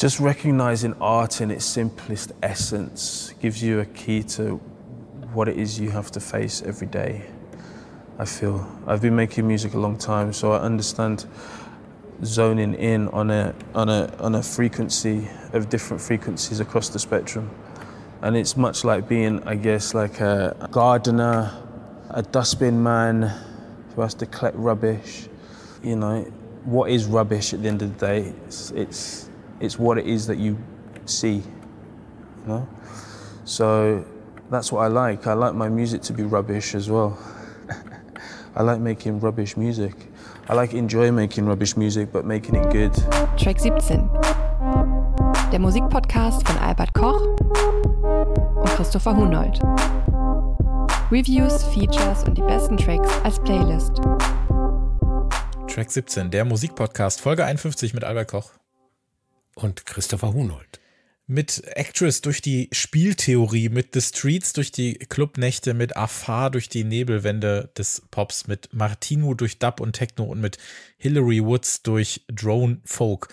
just recognizing art in its simplest essence gives you a key to what it is you have to face every day. I feel I've been making music a long time, so I understand zoning in on a on a on a frequency of different frequencies across the spectrum, and it's much like being, I guess, like a gardener, a dustbin man who has to collect rubbish. You know, what is rubbish at the end of the day? It's, it's it's what it is that you see, you know? So that's what I like. I like my music to be rubbish as well. I like making rubbish music. I like enjoy making rubbish music, but making it good. Track 17. Der Musikpodcast von Albert Koch und Christopher Hunold. Reviews, Features und die besten Tracks als Playlist. Track 17, der Musikpodcast, Folge 51 mit Albert Koch und Christopher Hunold. Mit Actress durch die Spieltheorie, mit The Streets durch die Clubnächte, mit Afar durch die Nebelwände des Pops, mit Martino durch Dub und Techno und mit Hillary Woods durch Drone Folk.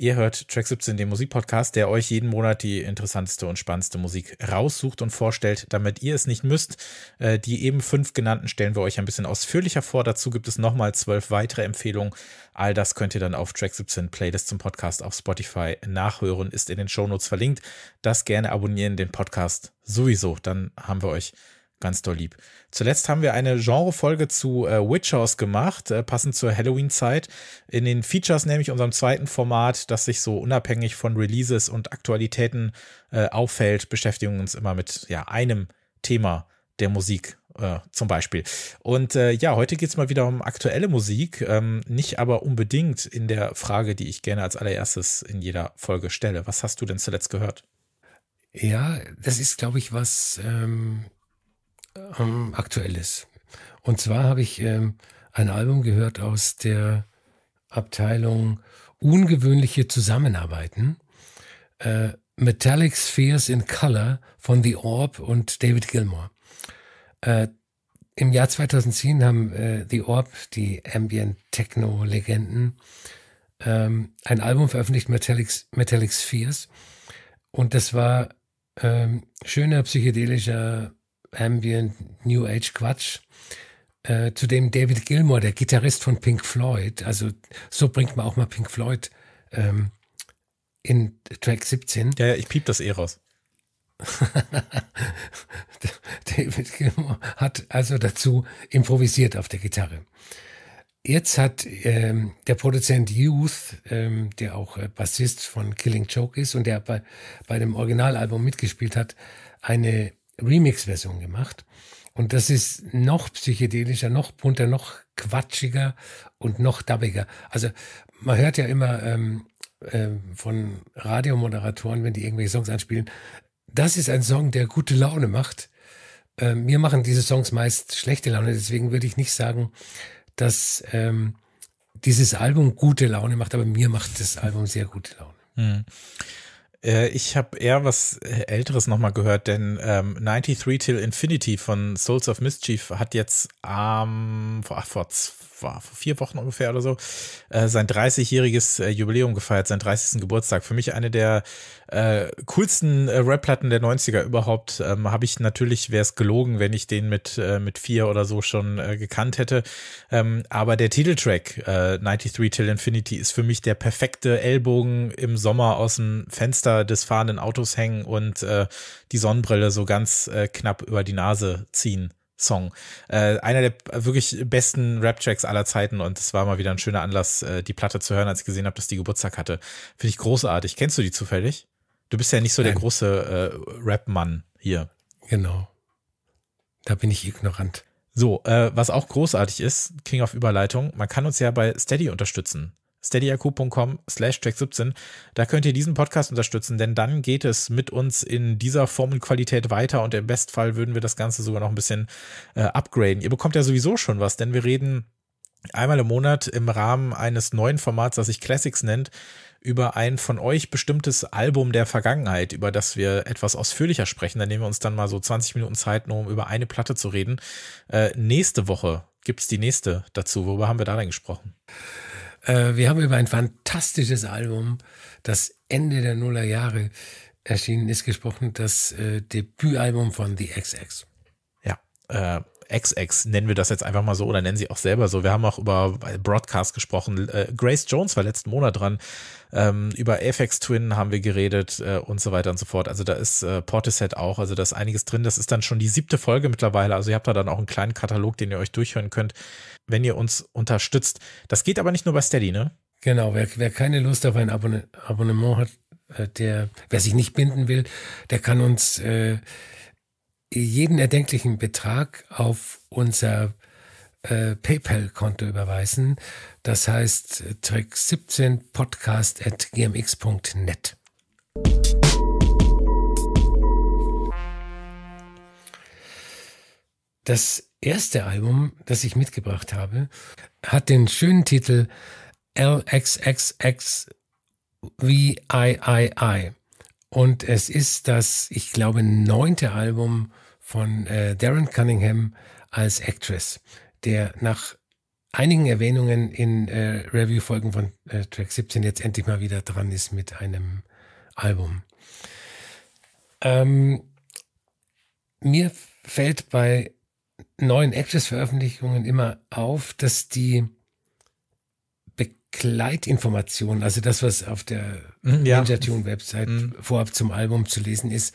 Ihr hört Track 17, den Musikpodcast, der euch jeden Monat die interessanteste und spannendste Musik raussucht und vorstellt, damit ihr es nicht müsst. Äh, die eben fünf genannten stellen wir euch ein bisschen ausführlicher vor. Dazu gibt es nochmal zwölf weitere Empfehlungen. All das könnt ihr dann auf Track 17 Playlist zum Podcast auf Spotify nachhören, ist in den Shownotes verlinkt. Das gerne abonnieren, den Podcast sowieso. Dann haben wir euch Ganz doll lieb. Zuletzt haben wir eine Genrefolge zu äh, Witchers gemacht, äh, passend zur Halloween-Zeit. In den Features, nämlich unserem zweiten Format, das sich so unabhängig von Releases und Aktualitäten äh, auffällt, beschäftigen wir uns immer mit ja, einem Thema der Musik äh, zum Beispiel. Und äh, ja, heute geht es mal wieder um aktuelle Musik, ähm, nicht aber unbedingt in der Frage, die ich gerne als allererstes in jeder Folge stelle. Was hast du denn zuletzt gehört? Ja, das ist, glaube ich, was, ähm, ähm, Aktuelles. Und zwar habe ich ähm, ein Album gehört aus der Abteilung Ungewöhnliche Zusammenarbeiten. Äh, Metallic Spheres in Color von The Orb und David Gilmore. Äh, Im Jahr 2010 haben äh, The Orb, die Ambient Techno Legenden, ähm, ein Album veröffentlicht, Metallic, Metallic Spheres. Und das war ähm, schöner psychedelischer Ambient New Age Quatsch. Äh, zudem David Gilmore, der Gitarrist von Pink Floyd. Also so bringt man auch mal Pink Floyd ähm, in Track 17. Ja, ja, ich piep das eh raus. David Gilmore hat also dazu improvisiert auf der Gitarre. Jetzt hat ähm, der Produzent Youth, ähm, der auch äh, Bassist von Killing Joke ist und der bei, bei dem Originalalbum mitgespielt hat, eine Remix-Version gemacht. Und das ist noch psychedelischer, noch bunter, noch quatschiger und noch dabbiger. Also man hört ja immer ähm, äh, von Radiomoderatoren, wenn die irgendwelche Songs anspielen, das ist ein Song, der gute Laune macht. Äh, mir machen diese Songs meist schlechte Laune, deswegen würde ich nicht sagen, dass ähm, dieses Album gute Laune macht, aber mir macht das Album sehr gute Laune. Mhm. Äh, ich habe eher was äh, Älteres nochmal gehört, denn ähm, 93 Till Infinity von Souls of Mischief hat jetzt ähm, vor, vor war vor vier Wochen ungefähr oder so, äh, sein 30-jähriges äh, Jubiläum gefeiert, seinen 30. Geburtstag. Für mich eine der äh, coolsten äh, Rap-Platten der 90er überhaupt. Ähm, Habe ich natürlich, wäre es gelogen, wenn ich den mit, äh, mit vier oder so schon äh, gekannt hätte. Ähm, aber der Titeltrack äh, 93 Till Infinity ist für mich der perfekte Ellbogen im Sommer aus dem Fenster des fahrenden Autos hängen und äh, die Sonnenbrille so ganz äh, knapp über die Nase ziehen. Song. Äh, einer der wirklich besten Rap-Tracks aller Zeiten und es war mal wieder ein schöner Anlass, äh, die Platte zu hören, als ich gesehen habe, dass die Geburtstag hatte. Finde ich großartig. Kennst du die zufällig? Du bist ja nicht so Nein. der große äh, Rap-Mann hier. Genau. Da bin ich ignorant. So, äh, was auch großartig ist, King of Überleitung, man kann uns ja bei Steady unterstützen steadyaku.com slash track17. Da könnt ihr diesen Podcast unterstützen, denn dann geht es mit uns in dieser Form und Qualität weiter und im Bestfall würden wir das Ganze sogar noch ein bisschen äh, upgraden. Ihr bekommt ja sowieso schon was, denn wir reden einmal im Monat im Rahmen eines neuen Formats, das sich Classics nennt, über ein von euch bestimmtes Album der Vergangenheit, über das wir etwas ausführlicher sprechen. Da nehmen wir uns dann mal so 20 Minuten Zeit, nur um über eine Platte zu reden. Äh, nächste Woche gibt es die nächste dazu. Worüber haben wir da denn gesprochen? Äh, wir haben über ein fantastisches Album, das Ende der Nuller Jahre erschienen ist, gesprochen. Das äh, Debütalbum von The XX. Ja, äh, XX nennen wir das jetzt einfach mal so oder nennen sie auch selber so. Wir haben auch über äh, Broadcast gesprochen. Äh, Grace Jones war letzten Monat dran. Ähm, über Apex Twin haben wir geredet und so weiter und so fort. Also da ist äh, Portishead auch. Also da ist einiges drin. Das ist dann schon die siebte Folge mittlerweile. Also ihr habt da dann auch einen kleinen Katalog, den ihr euch durchhören könnt wenn ihr uns unterstützt. Das geht aber nicht nur bei Steady, ne? Genau, wer, wer keine Lust auf ein Abonne Abonnement hat, äh, der, wer sich nicht binden will, der kann uns äh, jeden erdenklichen Betrag auf unser äh, PayPal-Konto überweisen. Das heißt äh, trick17podcast.gmx.net. Das erste Album, das ich mitgebracht habe, hat den schönen Titel LXXXVIII. Und es ist das, ich glaube, neunte Album von äh, Darren Cunningham als Actress, der nach einigen Erwähnungen in äh, Review-Folgen von äh, Track 17 jetzt endlich mal wieder dran ist mit einem Album. Ähm, mir fällt bei neuen Access-Veröffentlichungen immer auf, dass die Begleitinformationen, also das, was auf der hm, ja. Ninja Tune Website mhm. vorab zum Album zu lesen ist,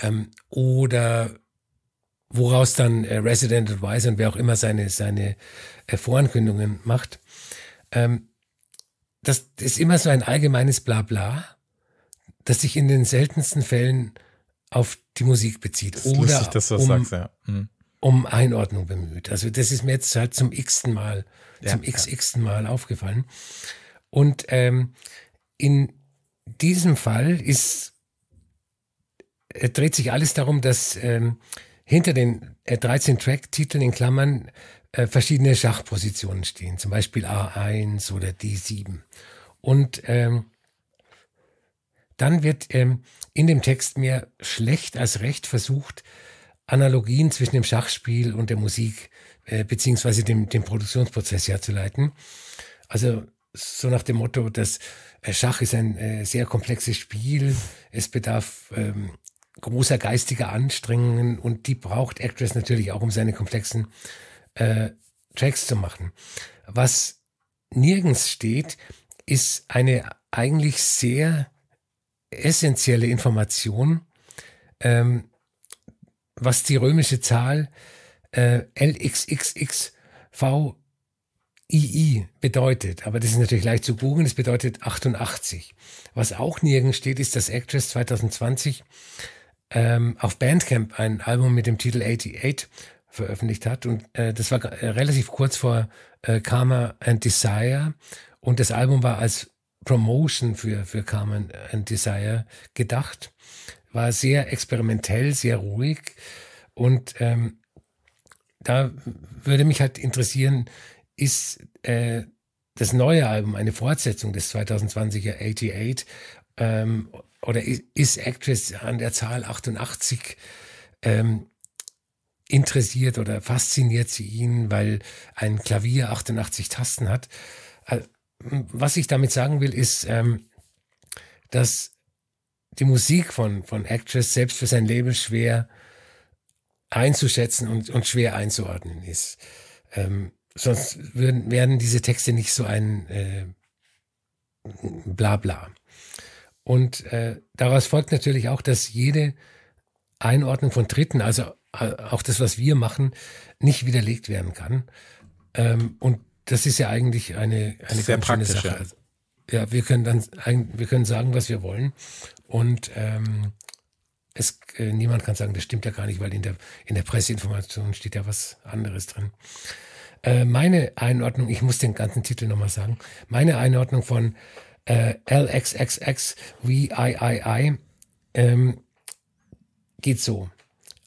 ähm, oder woraus dann äh, Resident Advisor und wer auch immer seine, seine äh, Vorankündigungen macht, ähm, das ist immer so ein allgemeines Blabla, das sich in den seltensten Fällen auf die Musik bezieht. Das oder lustig, dass du das um, sagst, ja. Hm um Einordnung bemüht. Also das ist mir jetzt halt zum x-ten Mal, ja, zum x-x-ten Mal aufgefallen. Und ähm, in diesem Fall ist, äh, dreht sich alles darum, dass ähm, hinter den äh, 13 Track-Titeln in Klammern äh, verschiedene Schachpositionen stehen, zum Beispiel A1 oder D7. Und ähm, dann wird ähm, in dem Text mehr schlecht als recht versucht, Analogien zwischen dem Schachspiel und der Musik äh, beziehungsweise dem, dem Produktionsprozess herzuleiten. Also so nach dem Motto, dass äh, Schach ist ein äh, sehr komplexes Spiel, es bedarf ähm, großer geistiger Anstrengungen und die braucht Actress natürlich auch, um seine komplexen äh, Tracks zu machen. Was nirgends steht, ist eine eigentlich sehr essentielle Information, ähm, was die römische Zahl äh, LXXXVII bedeutet. Aber das ist natürlich leicht zu googeln, es bedeutet 88. Was auch nirgends steht, ist, dass Actress 2020 ähm, auf Bandcamp ein Album mit dem Titel 88 veröffentlicht hat. Und äh, das war äh, relativ kurz vor äh, Karma and Desire. Und das Album war als Promotion für, für Carmen and Desire gedacht war sehr experimentell, sehr ruhig. Und ähm, da würde mich halt interessieren, ist äh, das neue Album eine Fortsetzung des 2020er 88 ähm, oder ist, Actress an der Zahl 88 ähm, interessiert oder fasziniert sie ihn, weil ein Klavier 88 Tasten hat? Äh, was ich damit sagen will, ist, ähm, dass die Musik von, von Actress selbst für sein Label schwer einzuschätzen und, und schwer einzuordnen ist. Ähm, sonst würden, werden diese Texte nicht so ein äh, Blabla. Und äh, daraus folgt natürlich auch, dass jede Einordnung von Dritten, also äh, auch das, was wir machen, nicht widerlegt werden kann. Ähm, und das ist ja eigentlich eine, eine ganz schöne Sache. Also, ja, wir können dann wir können sagen, was wir wollen. Und ähm, es, äh, niemand kann sagen, das stimmt ja gar nicht, weil in der, in der Presseinformation steht ja was anderes drin. Äh, meine Einordnung, ich muss den ganzen Titel nochmal sagen, meine Einordnung von äh, LXXXVIII ähm, geht so.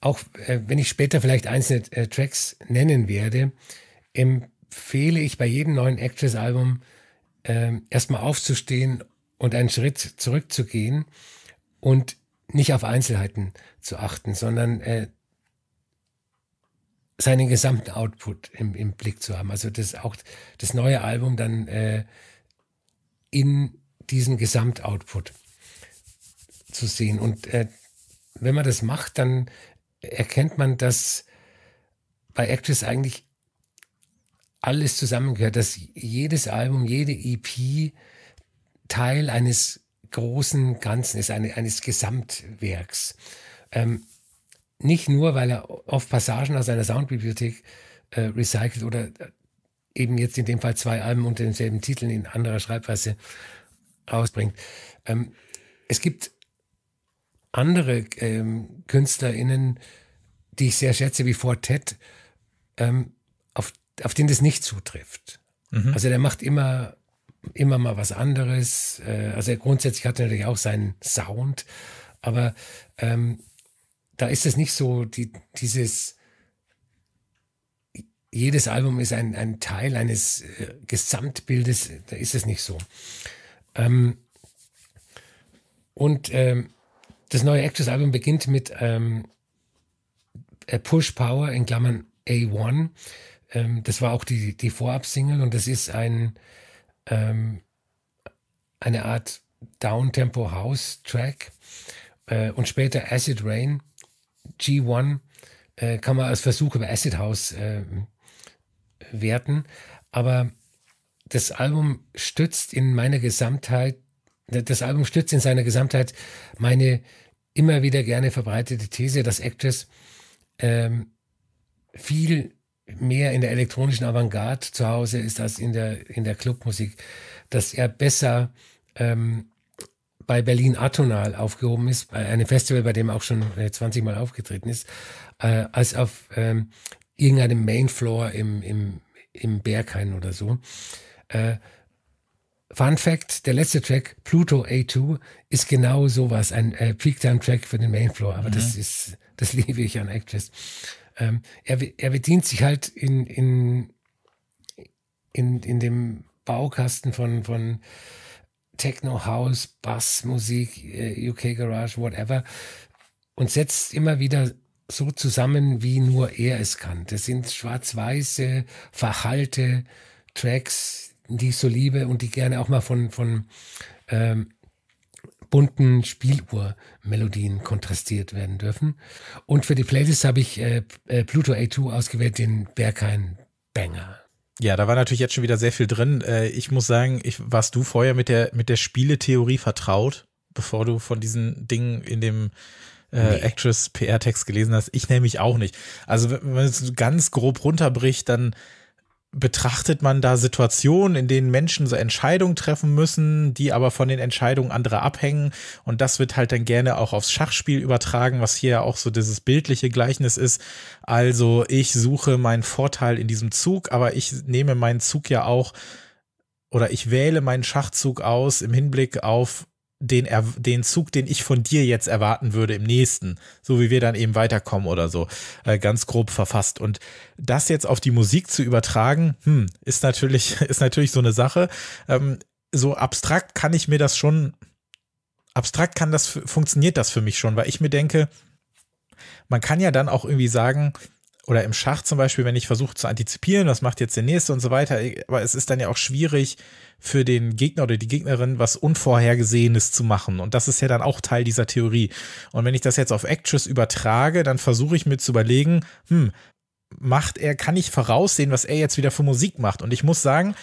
Auch äh, wenn ich später vielleicht einzelne äh, Tracks nennen werde, empfehle ich bei jedem neuen Actress-Album äh, erstmal aufzustehen und einen Schritt zurückzugehen und nicht auf Einzelheiten zu achten, sondern äh, seinen gesamten Output im, im, Blick zu haben. Also das auch das neue Album dann äh, in diesem Gesamtoutput zu sehen. Und äh, wenn man das macht, dann erkennt man, dass bei Actress eigentlich alles zusammengehört, dass jedes Album, jede EP Teil eines großen Ganzen ist, eine, eines Gesamtwerks. Ähm, nicht nur, weil er oft Passagen aus seiner Soundbibliothek äh, recycelt oder äh, eben jetzt in dem Fall zwei Alben unter denselben Titeln in anderer Schreibweise rausbringt. Ähm, es gibt andere ähm, KünstlerInnen, die ich sehr schätze, wie Fortet, ähm, auf den das nicht zutrifft. Mhm. Also der macht immer, immer mal was anderes. Äh, also grundsätzlich hat er natürlich auch seinen Sound, aber ähm, da ist es nicht so, die, dieses, jedes Album ist ein, ein Teil eines äh, Gesamtbildes, da ist es nicht so. Ähm, und ähm, das neue Actors-Album beginnt mit ähm, äh, Push Power in Klammern A1, ähm, das war auch die, die Vorab-Single und das ist ein, ähm, eine Art Downtempo House Track äh, und später Acid Rain G1 äh, kann man als Versuch über Acid House äh, werten, aber das Album stützt in meiner Gesamtheit, das Album stützt in seiner Gesamtheit meine immer wieder gerne verbreitete These, dass Actress ähm, viel mehr in der elektronischen Avantgarde zu Hause ist als in der, in der Clubmusik, dass er besser ähm, bei Berlin Atonal aufgehoben ist, bei einem Festival, bei dem er auch schon 20 äh, Mal aufgetreten ist, äh, als auf ähm, irgendeinem Mainfloor im, im, im Berghain oder so. Äh, Fun Fact, der letzte Track, Pluto A2, ist genau sowas, ein äh, Peak-Time-Track für den Mainfloor, aber mhm. das ist, das liebe ich an Actress ähm, er, er bedient sich halt in, in, in, in dem Baukasten von, von Techno, House, Bass, Musik, äh, UK Garage, whatever und setzt immer wieder so zusammen, wie nur er es kann. Das sind schwarz-weiße, verhalte Tracks, die ich so liebe und die gerne auch mal von, von ähm, bunten Spieluhr-Melodien kontrastiert werden dürfen. Und für die Playlist habe ich äh, äh, Pluto A2 ausgewählt, den wäre kein Banger. Ja, da war natürlich jetzt schon wieder sehr viel drin. Äh, ich muss sagen, ich, warst du vorher mit der, mit der Spieletheorie vertraut, bevor du von diesen Dingen in dem äh, nee. Actress PR-Text gelesen hast? Ich nämlich auch nicht. Also, wenn man es ganz grob runterbricht, dann betrachtet man da Situationen, in denen Menschen so Entscheidungen treffen müssen, die aber von den Entscheidungen anderer abhängen. Und das wird halt dann gerne auch aufs Schachspiel übertragen, was hier ja auch so dieses bildliche Gleichnis ist. Also ich suche meinen Vorteil in diesem Zug, aber ich nehme meinen Zug ja auch oder ich wähle meinen Schachzug aus im Hinblick auf den, den Zug, den ich von dir jetzt erwarten würde im nächsten, so wie wir dann eben weiterkommen oder so, äh, ganz grob verfasst. Und das jetzt auf die Musik zu übertragen, hm, ist natürlich, ist natürlich so eine Sache. Ähm, so abstrakt kann ich mir das schon, abstrakt kann das, funktioniert das für mich schon, weil ich mir denke, man kann ja dann auch irgendwie sagen, oder im Schach zum Beispiel, wenn ich versuche zu antizipieren, was macht jetzt der nächste und so weiter. Aber es ist dann ja auch schwierig für den Gegner oder die Gegnerin, was Unvorhergesehenes zu machen. Und das ist ja dann auch Teil dieser Theorie. Und wenn ich das jetzt auf Actress übertrage, dann versuche ich mir zu überlegen, hm, macht er, kann ich voraussehen, was er jetzt wieder für Musik macht? Und ich muss sagen,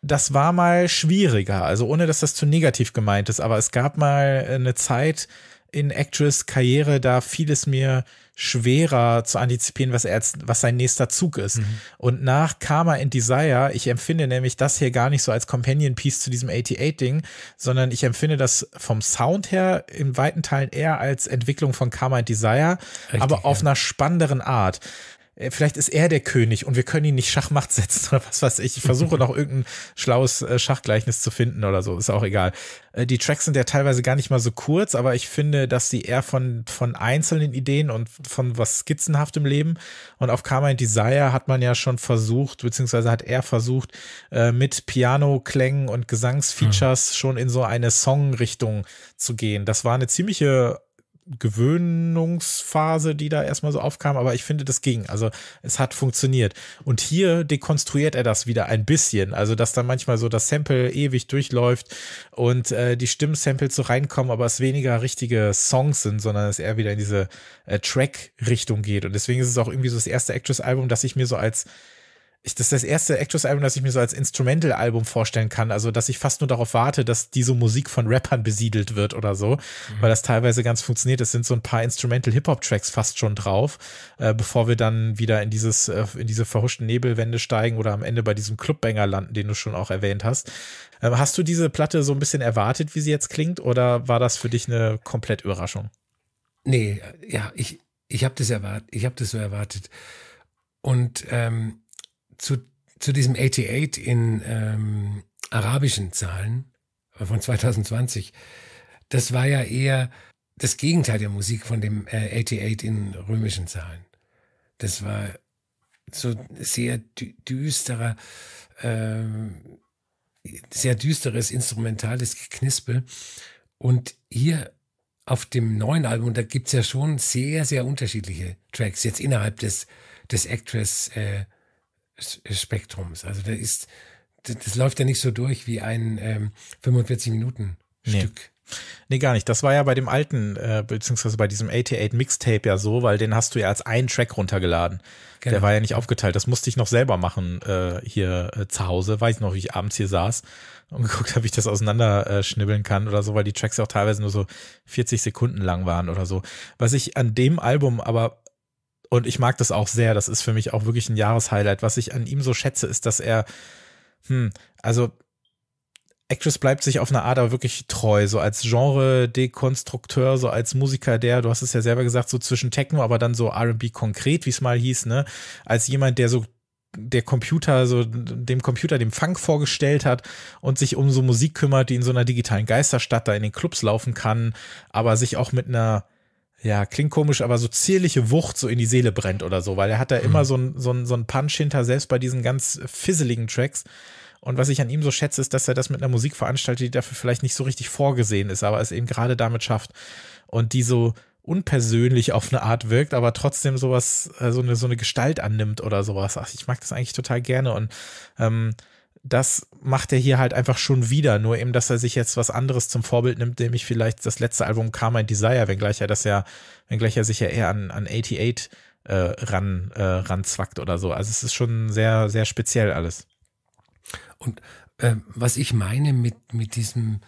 das war mal schwieriger. Also ohne, dass das zu negativ gemeint ist, aber es gab mal eine Zeit, in Actress Karriere, da fiel es mir schwerer zu antizipieren, was, er jetzt, was sein nächster Zug ist. Mhm. Und nach Karma and Desire, ich empfinde nämlich das hier gar nicht so als Companion Piece zu diesem 88-Ding, sondern ich empfinde das vom Sound her in weiten Teilen eher als Entwicklung von Karma and Desire, Richtig, aber auf ja. einer spannenderen Art. Äh, vielleicht ist er der König und wir können ihn nicht Schachmacht setzen oder was weiß ich. Ich versuche noch irgendein schlaues äh, Schachgleichnis zu finden oder so, ist auch egal. Äh, die Tracks sind ja teilweise gar nicht mal so kurz, aber ich finde, dass sie eher von, von einzelnen Ideen und von was skizzenhaftem Leben und auf Carmine Desire hat man ja schon versucht, beziehungsweise hat er versucht, mit Piano-Klängen und Gesangsfeatures mhm. schon in so eine Song-Richtung zu gehen. Das war eine ziemliche Gewöhnungsphase, die da erstmal so aufkam, aber ich finde, das ging. Also es hat funktioniert. Und hier dekonstruiert er das wieder ein bisschen. Also, dass da manchmal so das Sample ewig durchläuft und äh, die Stimmsamples so reinkommen, aber es weniger richtige Songs sind, sondern es eher wieder in diese äh, Track-Richtung geht. Und deswegen ist es auch irgendwie so das erste Actress-Album, das ich mir so als ich, das ist das erste Actress-Album, das ich mir so als Instrumental-Album vorstellen kann. Also, dass ich fast nur darauf warte, dass diese Musik von Rappern besiedelt wird oder so, mhm. weil das teilweise ganz funktioniert. Es sind so ein paar Instrumental-Hip-Hop-Tracks fast schon drauf, äh, bevor wir dann wieder in dieses, äh, in diese verhuschten Nebelwände steigen oder am Ende bei diesem Clubbanger landen, den du schon auch erwähnt hast. Äh, hast du diese Platte so ein bisschen erwartet, wie sie jetzt klingt, oder war das für dich eine komplett Überraschung? Nee, ja, ich, ich habe das erwartet, ich habe das so erwartet. Und ähm zu, zu diesem 88 in ähm, arabischen Zahlen von 2020, das war ja eher das Gegenteil der Musik von dem äh, 88 in römischen Zahlen. Das war so sehr dü düsterer, äh, sehr düsteres instrumentales Geknispel. Und hier auf dem neuen Album, da gibt es ja schon sehr, sehr unterschiedliche Tracks jetzt innerhalb des, des Actress äh, Spektrums. Also da ist, das, läuft ja nicht so durch wie ein ähm, 45-Minuten-Stück. Nee. Nee, gar nicht. Das war ja bei dem alten, äh, beziehungsweise bei diesem 88 Mixtape ja so, weil den hast du ja als einen Track runtergeladen. Genau. Der war ja nicht aufgeteilt. Das musste ich noch selber machen äh, hier äh, zu Hause. Weiß noch, wie ich abends hier saß und geguckt habe, ich das auseinanderschnibbeln äh, kann oder so, weil die Tracks ja auch teilweise nur so 40 Sekunden lang waren oder so. Was ich an dem Album aber und ich mag das auch sehr. Das ist für mich auch wirklich ein Jahreshighlight. Was ich an ihm so schätze, ist, dass er, hm, also Actress bleibt sich auf eine Art aber wirklich treu, so als Genre-Dekonstrukteur, so als Musiker, der, du hast es ja selber gesagt, so zwischen Techno, aber dann so RB konkret, wie es mal hieß, ne? Als jemand, der so der Computer, so dem Computer dem Funk vorgestellt hat und sich um so Musik kümmert, die in so einer digitalen Geisterstadt da in den Clubs laufen kann, aber sich auch mit einer ja, klingt komisch, aber so zierliche Wucht so in die Seele brennt oder so, weil er hat da mhm. immer hm. so einen so ein, so ein Punch hinter, selbst bei diesen ganz fisseligen Tracks. Und was ich an ihm so schätze, ist, dass er das mit einer Musik veranstaltet, die dafür vielleicht nicht so richtig vorgesehen ist, aber es eben gerade damit schafft. Und die so unpersönlich auf eine Art wirkt, aber trotzdem sowas, äh, so eine, so eine Gestalt annimmt oder sowas. Ach, ich mag das eigentlich total gerne. Und ähm, das macht er hier halt einfach schon wieder, nur eben, dass er sich jetzt was anderes zum Vorbild nimmt, nämlich vielleicht das letzte Album Carmine Desire, wenngleich er das ja, wenngleich er sich ja eher an, an 88 äh, ran, äh, ranzwackt oder so. Also es ist schon sehr, sehr speziell alles. Und äh, was ich meine mit, mit diesem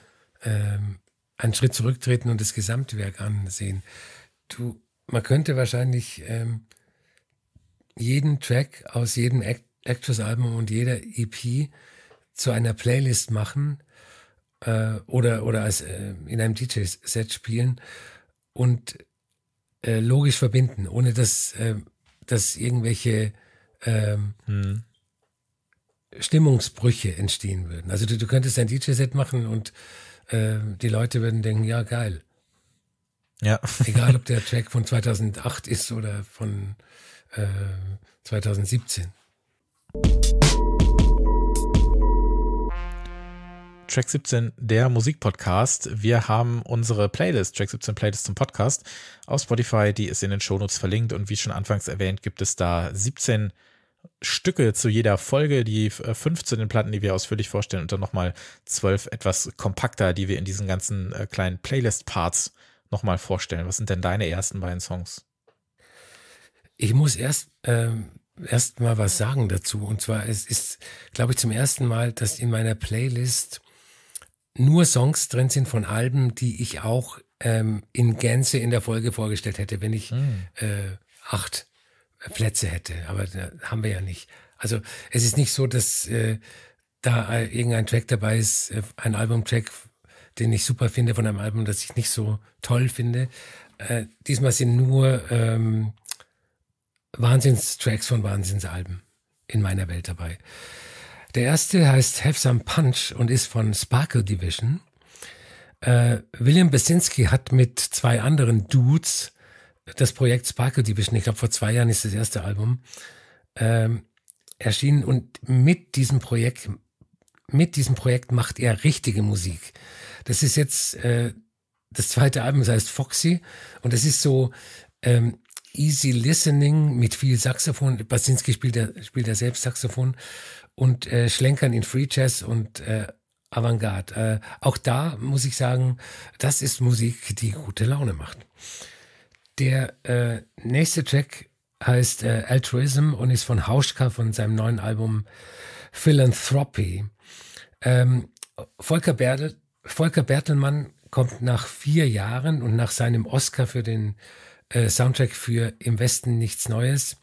ähm, einen Schritt zurücktreten und das Gesamtwerk ansehen, du, man könnte wahrscheinlich ähm, jeden Track aus jedem Act Actors-Album und jeder EP zu einer Playlist machen äh, oder, oder als, äh, in einem DJ-Set spielen und äh, logisch verbinden, ohne dass, äh, dass irgendwelche ähm, hm. Stimmungsbrüche entstehen würden. Also du, du könntest ein DJ-Set machen und äh, die Leute würden denken, ja, geil. Ja. Egal, ob der Track von 2008 ist oder von 2017. Äh, Track 17, der Musikpodcast. Wir haben unsere Playlist, Track 17 Playlist zum Podcast auf Spotify, die ist in den Shownotes verlinkt und wie schon anfangs erwähnt, gibt es da 17 Stücke zu jeder Folge, die äh, fünf zu den Platten, die wir ausführlich vorstellen und dann nochmal zwölf etwas kompakter, die wir in diesen ganzen äh, kleinen Playlist-Parts nochmal vorstellen. Was sind denn deine ersten beiden Songs? Ich muss erst, ähm, erst mal was sagen dazu. Und zwar, es ist, glaube ich, zum ersten Mal, dass in meiner Playlist nur Songs drin sind von Alben, die ich auch ähm, in Gänze in der Folge vorgestellt hätte, wenn ich mhm. äh, acht Plätze hätte. Aber da haben wir ja nicht. Also es ist nicht so, dass äh, da äh, irgendein Track dabei ist, äh, ein Albumtrack, den ich super finde von einem Album, das ich nicht so toll finde. Äh, diesmal sind nur ähm, Wahnsinnstracks von Wahnsinnsalben in meiner Welt dabei. Der erste heißt Have Some Punch und ist von Sparkle Division. Äh, William Besinski hat mit zwei anderen Dudes das Projekt Sparkle Division, ich glaube vor zwei Jahren ist das erste Album, ähm, erschienen und mit diesem Projekt, mit diesem Projekt macht er richtige Musik. Das ist jetzt äh, das zweite Album, das heißt Foxy und das ist so ähm, easy listening mit viel Saxophon. Basinski spielt ja, spielt er selbst Saxophon und äh, schlenkern in Free Jazz und äh, Avantgarde. Äh, auch da muss ich sagen, das ist Musik, die gute Laune macht. Der äh, nächste Track heißt äh, Altruism und ist von Hauschka von seinem neuen Album Philanthropy. Ähm, Volker, Bertel, Volker Bertelmann kommt nach vier Jahren und nach seinem Oscar für den äh, Soundtrack für Im Westen nichts Neues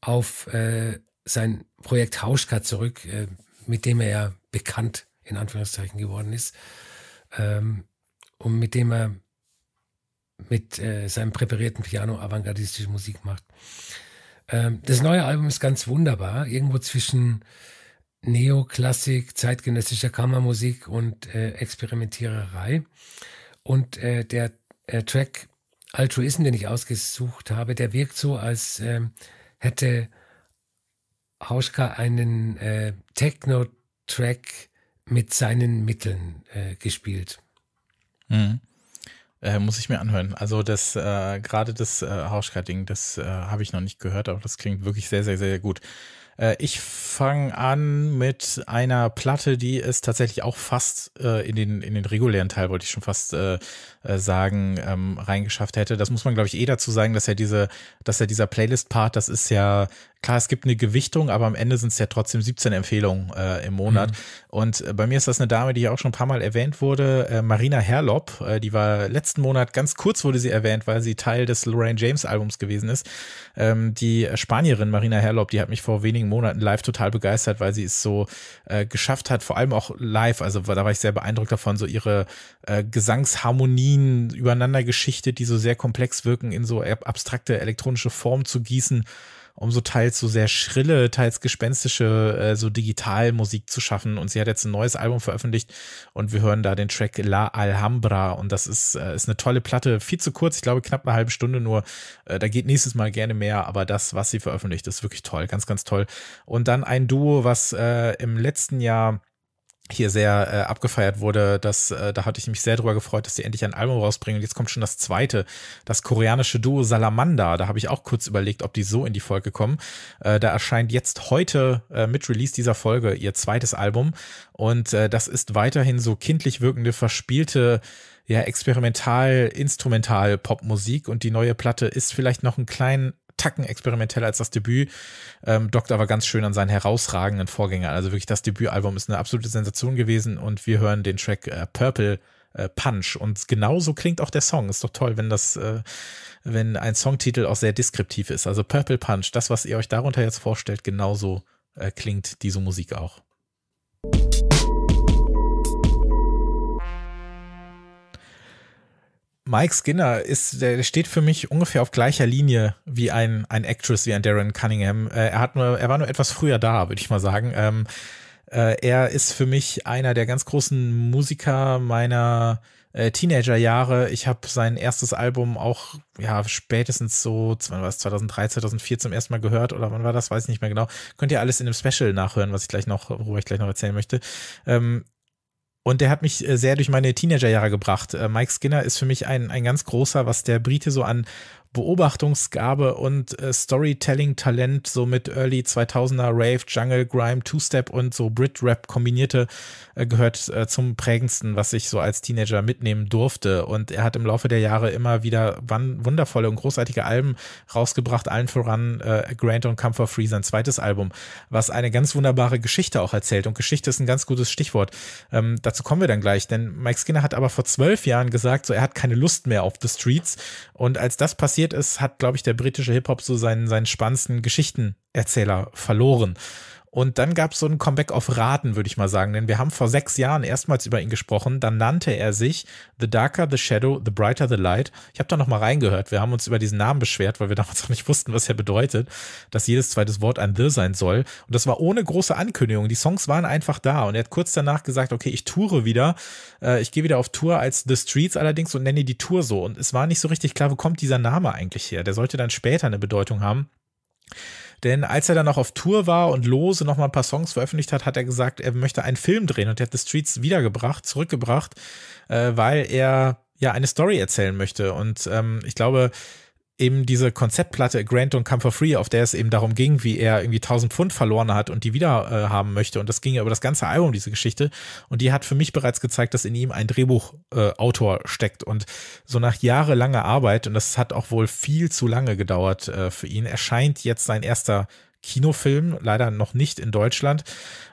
auf äh, sein Projekt Hauschka zurück, äh, mit dem er ja bekannt in Anführungszeichen geworden ist ähm, und mit dem er mit äh, seinem präparierten Piano avantgardistische Musik macht. Ähm, das neue Album ist ganz wunderbar, irgendwo zwischen Neoklassik, zeitgenössischer Kammermusik und äh, Experimentiererei. Und äh, der äh, Track Altruism, den ich ausgesucht habe, der wirkt so, als ähm, hätte Hauschka einen äh, Techno-Track mit seinen Mitteln äh, gespielt. Mhm. Äh, muss ich mir anhören. Also das äh, gerade das äh, Hauschka-Ding, das äh, habe ich noch nicht gehört, aber das klingt wirklich sehr, sehr, sehr, gut. Äh, ich fange an mit einer Platte, die es tatsächlich auch fast äh, in, den, in den regulären Teil, wollte ich schon fast äh, äh sagen, ähm, reingeschafft hätte. Das muss man, glaube ich, eh dazu sagen, dass ja diese, dass ja dieser Playlist-Part, das ist ja Klar, es gibt eine Gewichtung, aber am Ende sind es ja trotzdem 17 Empfehlungen äh, im Monat. Mhm. Und äh, bei mir ist das eine Dame, die ja auch schon ein paar Mal erwähnt wurde, äh, Marina Herlop. Äh, die war letzten Monat, ganz kurz wurde sie erwähnt, weil sie Teil des Lorraine James Albums gewesen ist. Ähm, die Spanierin Marina Herlop, die hat mich vor wenigen Monaten live total begeistert, weil sie es so äh, geschafft hat, vor allem auch live. Also da war ich sehr beeindruckt davon, so ihre äh, Gesangsharmonien übereinander geschichtet, die so sehr komplex wirken, in so abstrakte elektronische Form zu gießen um so teils so sehr schrille, teils gespenstische, äh, so digital Musik zu schaffen. Und sie hat jetzt ein neues Album veröffentlicht und wir hören da den Track La Alhambra. Und das ist, äh, ist eine tolle Platte, viel zu kurz, ich glaube knapp eine halbe Stunde nur. Äh, da geht nächstes Mal gerne mehr, aber das, was sie veröffentlicht, ist wirklich toll, ganz, ganz toll. Und dann ein Duo, was äh, im letzten Jahr hier sehr äh, abgefeiert wurde, dass äh, da hatte ich mich sehr drüber gefreut, dass die endlich ein Album rausbringen. Und jetzt kommt schon das zweite, das koreanische Duo Salamander. Da habe ich auch kurz überlegt, ob die so in die Folge kommen. Äh, da erscheint jetzt heute äh, mit Release dieser Folge ihr zweites Album. Und äh, das ist weiterhin so kindlich wirkende, verspielte ja, experimental, instrumental Popmusik und die neue Platte ist vielleicht noch ein klein, Tacken experimenteller als das Debüt, ähm, dockt aber ganz schön an seinen herausragenden Vorgänger. Also wirklich, das Debütalbum ist eine absolute Sensation gewesen und wir hören den Track äh, Purple äh, Punch und genauso klingt auch der Song. Ist doch toll, wenn das, äh, wenn ein Songtitel auch sehr deskriptiv ist. Also Purple Punch, das, was ihr euch darunter jetzt vorstellt, genauso äh, klingt diese Musik auch. Mike Skinner ist, der steht für mich ungefähr auf gleicher Linie wie ein, ein Actress, wie ein Darren Cunningham. Äh, er hat nur, er war nur etwas früher da, würde ich mal sagen. Ähm, äh, er ist für mich einer der ganz großen Musiker meiner äh, Teenagerjahre. Ich habe sein erstes Album auch ja spätestens so, wann war es, 2003, 2004 zum ersten Mal gehört oder wann war das, weiß ich nicht mehr genau. Könnt ihr alles in dem Special nachhören, was ich gleich noch, worüber ich gleich noch erzählen möchte. Ähm, und der hat mich äh, sehr durch meine Teenagerjahre gebracht. Äh, Mike Skinner ist für mich ein, ein ganz großer, was der Brite so an Beobachtungsgabe und äh, Storytelling-Talent, so mit Early 2000er Rave, Jungle, Grime, Two-Step und so Brit-Rap kombinierte, äh, gehört äh, zum prägendsten, was ich so als Teenager mitnehmen durfte. Und er hat im Laufe der Jahre immer wieder wundervolle und großartige Alben rausgebracht, allen voran äh, Grant und Come Free, sein zweites Album, was eine ganz wunderbare Geschichte auch erzählt. Und Geschichte ist ein ganz gutes Stichwort. Ähm, dazu kommen wir dann gleich, denn Mike Skinner hat aber vor zwölf Jahren gesagt, so er hat keine Lust mehr auf The Streets. Und als das passiert, passiert ist, hat, glaube ich, der britische Hip-Hop so seinen, seinen spannendsten Geschichtenerzähler verloren. Und dann gab es so ein Comeback auf Raten, würde ich mal sagen. Denn wir haben vor sechs Jahren erstmals über ihn gesprochen. Dann nannte er sich The Darker the Shadow, The Brighter the Light. Ich habe da nochmal reingehört. Wir haben uns über diesen Namen beschwert, weil wir damals noch nicht wussten, was er bedeutet. Dass jedes zweites Wort ein The sein soll. Und das war ohne große Ankündigung. Die Songs waren einfach da. Und er hat kurz danach gesagt, okay, ich toure wieder. Äh, ich gehe wieder auf Tour als The Streets allerdings und nenne die Tour so. Und es war nicht so richtig klar, wo kommt dieser Name eigentlich her? Der sollte dann später eine Bedeutung haben. Denn als er dann auch auf Tour war und lose nochmal ein paar Songs veröffentlicht hat, hat er gesagt, er möchte einen Film drehen und er hat The Streets wiedergebracht, zurückgebracht, äh, weil er ja eine Story erzählen möchte. Und ähm, ich glaube, eben diese Konzeptplatte A Grand Don't Come for Free, auf der es eben darum ging, wie er irgendwie 1000 Pfund verloren hat und die wieder äh, haben möchte. Und das ging ja über das ganze Album, diese Geschichte. Und die hat für mich bereits gezeigt, dass in ihm ein Drehbuchautor äh, steckt. Und so nach jahrelanger Arbeit, und das hat auch wohl viel zu lange gedauert äh, für ihn, erscheint jetzt sein erster Kinofilm, leider noch nicht in Deutschland.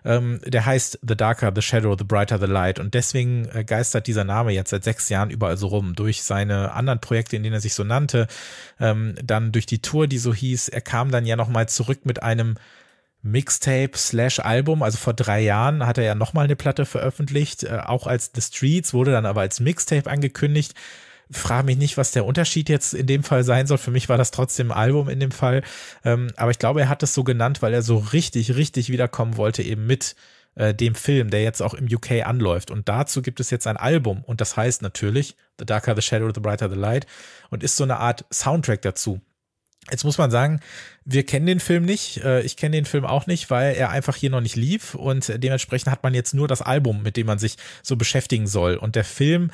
Ähm, der heißt The Darker, The Shadow, The Brighter, The Light. Und deswegen äh, geistert dieser Name jetzt seit sechs Jahren überall so rum. Durch seine anderen Projekte, in denen er sich so nannte, ähm, dann durch die Tour, die so hieß. Er kam dann ja nochmal zurück mit einem Mixtape slash Album, also vor drei Jahren hat er ja nochmal eine Platte veröffentlicht, äh, auch als The Streets, wurde dann aber als Mixtape angekündigt frage mich nicht, was der Unterschied jetzt in dem Fall sein soll. Für mich war das trotzdem ein Album in dem Fall. Ähm, aber ich glaube, er hat es so genannt, weil er so richtig, richtig wiederkommen wollte, eben mit äh, dem Film, der jetzt auch im UK anläuft. Und dazu gibt es jetzt ein Album. Und das heißt natürlich The Darker the Shadow, The Brighter the Light. Und ist so eine Art Soundtrack dazu. Jetzt muss man sagen, wir kennen den Film nicht. Äh, ich kenne den Film auch nicht, weil er einfach hier noch nicht lief und dementsprechend hat man jetzt nur das Album, mit dem man sich so beschäftigen soll. Und der Film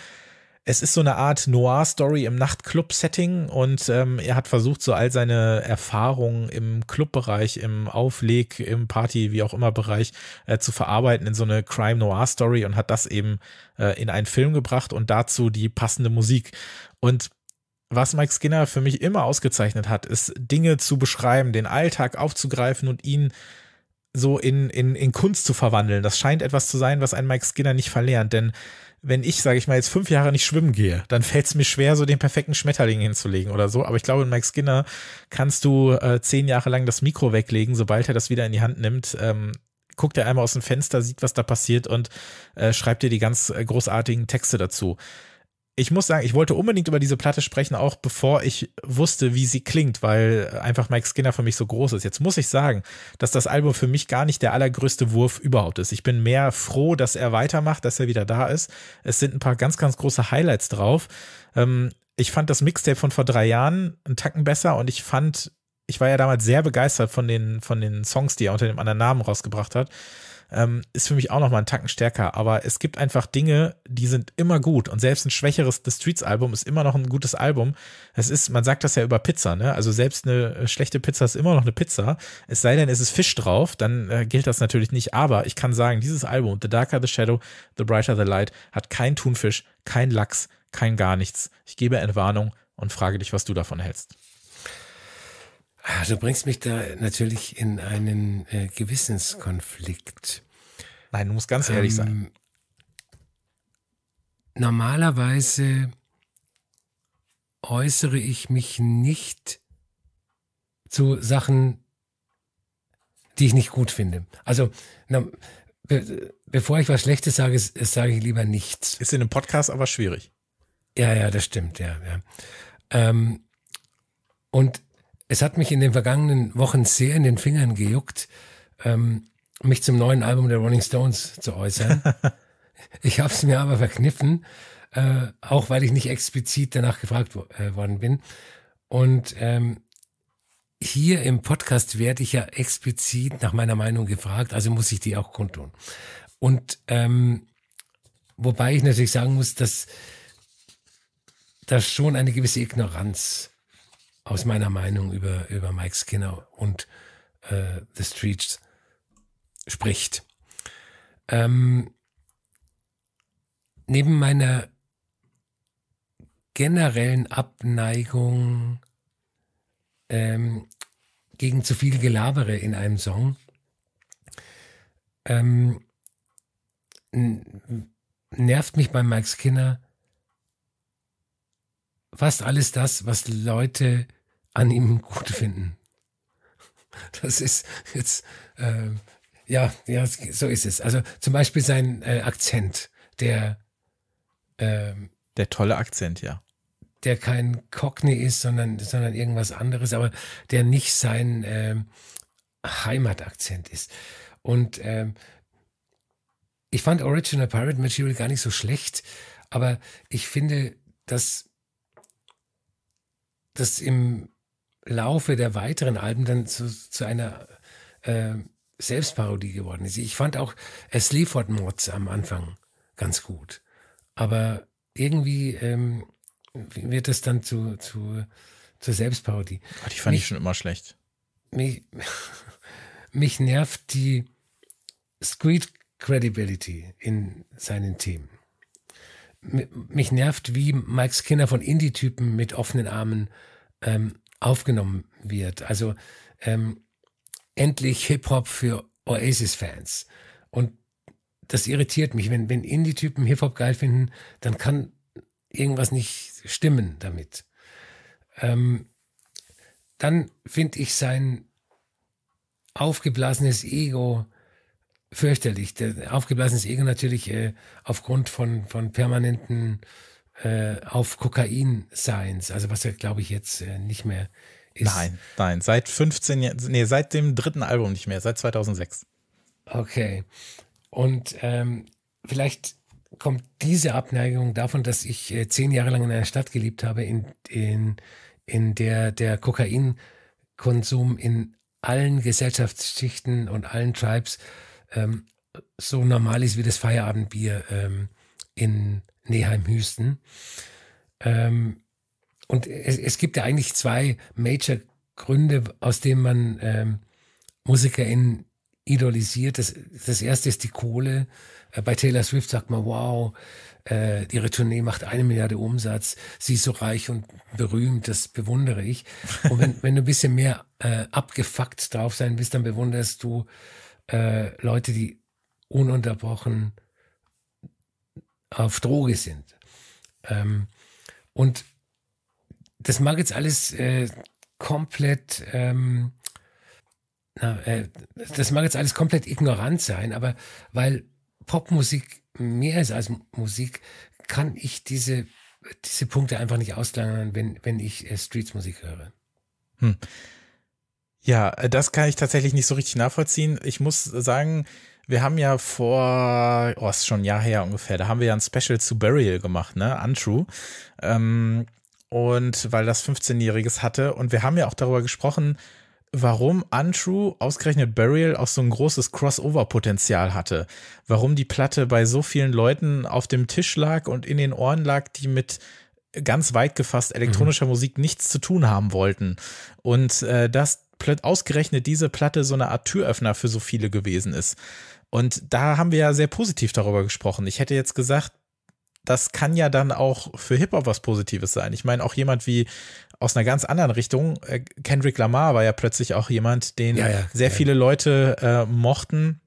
es ist so eine Art Noir-Story im Nachtclub-Setting und ähm, er hat versucht, so all seine Erfahrungen im Clubbereich, im Aufleg, im Party, wie auch immer Bereich äh, zu verarbeiten in so eine Crime-Noir-Story und hat das eben äh, in einen Film gebracht und dazu die passende Musik. Und was Mike Skinner für mich immer ausgezeichnet hat, ist Dinge zu beschreiben, den Alltag aufzugreifen und ihn so in, in, in Kunst zu verwandeln. Das scheint etwas zu sein, was ein Mike Skinner nicht verlernt, denn wenn ich, sage ich mal, jetzt fünf Jahre nicht schwimmen gehe, dann fällt es mir schwer, so den perfekten Schmetterling hinzulegen oder so. Aber ich glaube, in Mike Skinner kannst du äh, zehn Jahre lang das Mikro weglegen, sobald er das wieder in die Hand nimmt. Ähm, guckt er einmal aus dem Fenster, sieht, was da passiert und äh, schreibt dir die ganz äh, großartigen Texte dazu ich muss sagen, ich wollte unbedingt über diese Platte sprechen, auch bevor ich wusste, wie sie klingt, weil einfach Mike Skinner für mich so groß ist. Jetzt muss ich sagen, dass das Album für mich gar nicht der allergrößte Wurf überhaupt ist. Ich bin mehr froh, dass er weitermacht, dass er wieder da ist. Es sind ein paar ganz, ganz große Highlights drauf. Ähm, ich fand das Mixtape von vor drei Jahren einen Tacken besser und ich fand, ich war ja damals sehr begeistert von den, von den Songs, die er unter dem anderen Namen rausgebracht hat ähm, ist für mich auch nochmal einen Tacken stärker. Aber es gibt einfach Dinge, die sind immer gut. Und selbst ein schwächeres The Streets-Album ist immer noch ein gutes Album. Es ist, man sagt das ja über Pizza, ne? Also selbst eine äh, schlechte Pizza ist immer noch eine Pizza. Es sei denn, es ist Fisch drauf, dann äh, gilt das natürlich nicht. Aber ich kann sagen, dieses Album, The Darker the Shadow, The Brighter the Light, hat kein Thunfisch, kein Lachs, kein gar nichts. Ich gebe Entwarnung und frage dich, was du davon hältst. Ah, du bringst mich da natürlich in einen äh, Gewissenskonflikt. Nein, du musst ganz ehrlich ähm, sein. Normalerweise äußere ich mich nicht zu Sachen, die ich nicht gut finde. Also, na, be bevor ich was Schlechtes sage, sage ich lieber nichts. Ist in einem Podcast aber schwierig. Ja, ja, das stimmt, ja, ja. Ähm, und es hat mich in den vergangenen Wochen sehr in den Fingern gejuckt, ähm, mich zum neuen Album der Rolling Stones zu äußern. ich habe es mir aber verkniffen, äh, auch weil ich nicht explizit danach gefragt wo, äh, worden bin. Und ähm, hier im Podcast werde ich ja explizit nach meiner Meinung gefragt, also muss ich die auch kundtun. Und ähm, wobei ich natürlich sagen muss, dass das schon eine gewisse Ignoranz aus meiner Meinung über, über Mike Skinner und äh, The Streets spricht. Ähm, neben meiner generellen Abneigung ähm, gegen zu viel Gelabere in einem Song ähm, nervt mich bei Mike Skinner fast alles das, was Leute an ihm gut finden. Das ist jetzt, äh, ja, ja, so ist es. Also zum Beispiel sein äh, Akzent, der. Ähm, der tolle Akzent, ja. Der kein Cockney ist, sondern, sondern irgendwas anderes, aber der nicht sein ähm, Heimatakzent ist. Und ähm, ich fand Original Pirate Material gar nicht so schlecht, aber ich finde, dass das im Laufe der weiteren Alben dann zu, zu einer äh, Selbstparodie geworden ist. Ich fand auch Sleaford Mods am Anfang ganz gut. Aber irgendwie ähm, wird es dann zu, zu, zur Selbstparodie. Oh, die fand mich, ich schon immer schlecht. Mich, mich nervt die Street Credibility in seinen Themen. Mich nervt, wie Mike Skinner von Indie-Typen mit offenen Armen ähm, aufgenommen wird. Also ähm, endlich Hip-Hop für Oasis-Fans. Und das irritiert mich. Wenn, wenn Indie-Typen Hip-Hop geil finden, dann kann irgendwas nicht stimmen damit. Ähm, dann finde ich sein aufgeblasenes Ego fürchterlich. Der aufgeblasenes Ego natürlich äh, aufgrund von, von permanenten äh, auf Kokain Science, also was ja, glaube ich, jetzt äh, nicht mehr ist. Nein, nein, seit 15 Jahren, nee, seit dem dritten Album nicht mehr, seit 2006. Okay. Und ähm, vielleicht kommt diese Abneigung davon, dass ich äh, zehn Jahre lang in einer Stadt gelebt habe, in, in, in der der Kokainkonsum in allen Gesellschaftsschichten und allen Tribes ähm, so normal ist wie das Feierabendbier ähm, in Neheim-Hüsten. Ähm, und es, es, gibt ja eigentlich zwei Major-Gründe, aus denen man ähm, MusikerInnen idolisiert. Das, das, erste ist die Kohle. Äh, bei Taylor Swift sagt man, wow, äh, ihre Tournee macht eine Milliarde Umsatz, sie ist so reich und berühmt, das bewundere ich. Und wenn, wenn du ein bisschen mehr äh, abgefuckt drauf sein willst, dann bewunderst du äh, Leute, die ununterbrochen auf Droge sind. Ähm, und das mag jetzt alles äh, komplett, ähm, na, äh, das mag jetzt alles komplett ignorant sein, aber weil Popmusik mehr ist als Musik, kann ich diese, diese Punkte einfach nicht auslagern, wenn, wenn ich äh, Streetsmusik höre. Hm. Ja, äh, das kann ich tatsächlich nicht so richtig nachvollziehen. Ich muss sagen, wir haben ja vor, oh, ist schon ein Jahr her ungefähr, da haben wir ja ein Special zu Burial gemacht, ne? Untrue. Ähm, und weil das 15-Jähriges hatte. Und wir haben ja auch darüber gesprochen, warum Untrue ausgerechnet Burial auch so ein großes Crossover-Potenzial hatte. Warum die Platte bei so vielen Leuten auf dem Tisch lag und in den Ohren lag, die mit ganz weit gefasst elektronischer mhm. Musik nichts zu tun haben wollten. Und äh, dass ausgerechnet diese Platte so eine Art Türöffner für so viele gewesen ist. Und da haben wir ja sehr positiv darüber gesprochen. Ich hätte jetzt gesagt, das kann ja dann auch für Hip-Hop was Positives sein. Ich meine, auch jemand wie aus einer ganz anderen Richtung, äh, Kendrick Lamar war ja plötzlich auch jemand, den ja, ja, sehr ja. viele Leute äh, mochten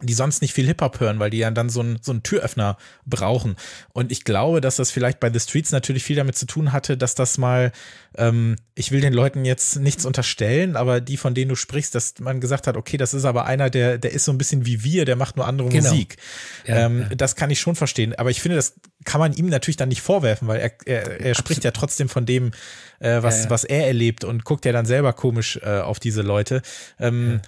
die sonst nicht viel Hip-Hop hören, weil die ja dann so einen, so einen Türöffner brauchen. Und ich glaube, dass das vielleicht bei The Streets natürlich viel damit zu tun hatte, dass das mal, ähm, ich will den Leuten jetzt nichts unterstellen, aber die, von denen du sprichst, dass man gesagt hat, okay, das ist aber einer, der, der ist so ein bisschen wie wir, der macht nur andere genau. Musik. Ja, ähm, ja. Das kann ich schon verstehen. Aber ich finde, das kann man ihm natürlich dann nicht vorwerfen, weil er, er, er spricht ja trotzdem von dem, äh, was, ja, was er erlebt und guckt ja dann selber komisch äh, auf diese Leute. Ähm,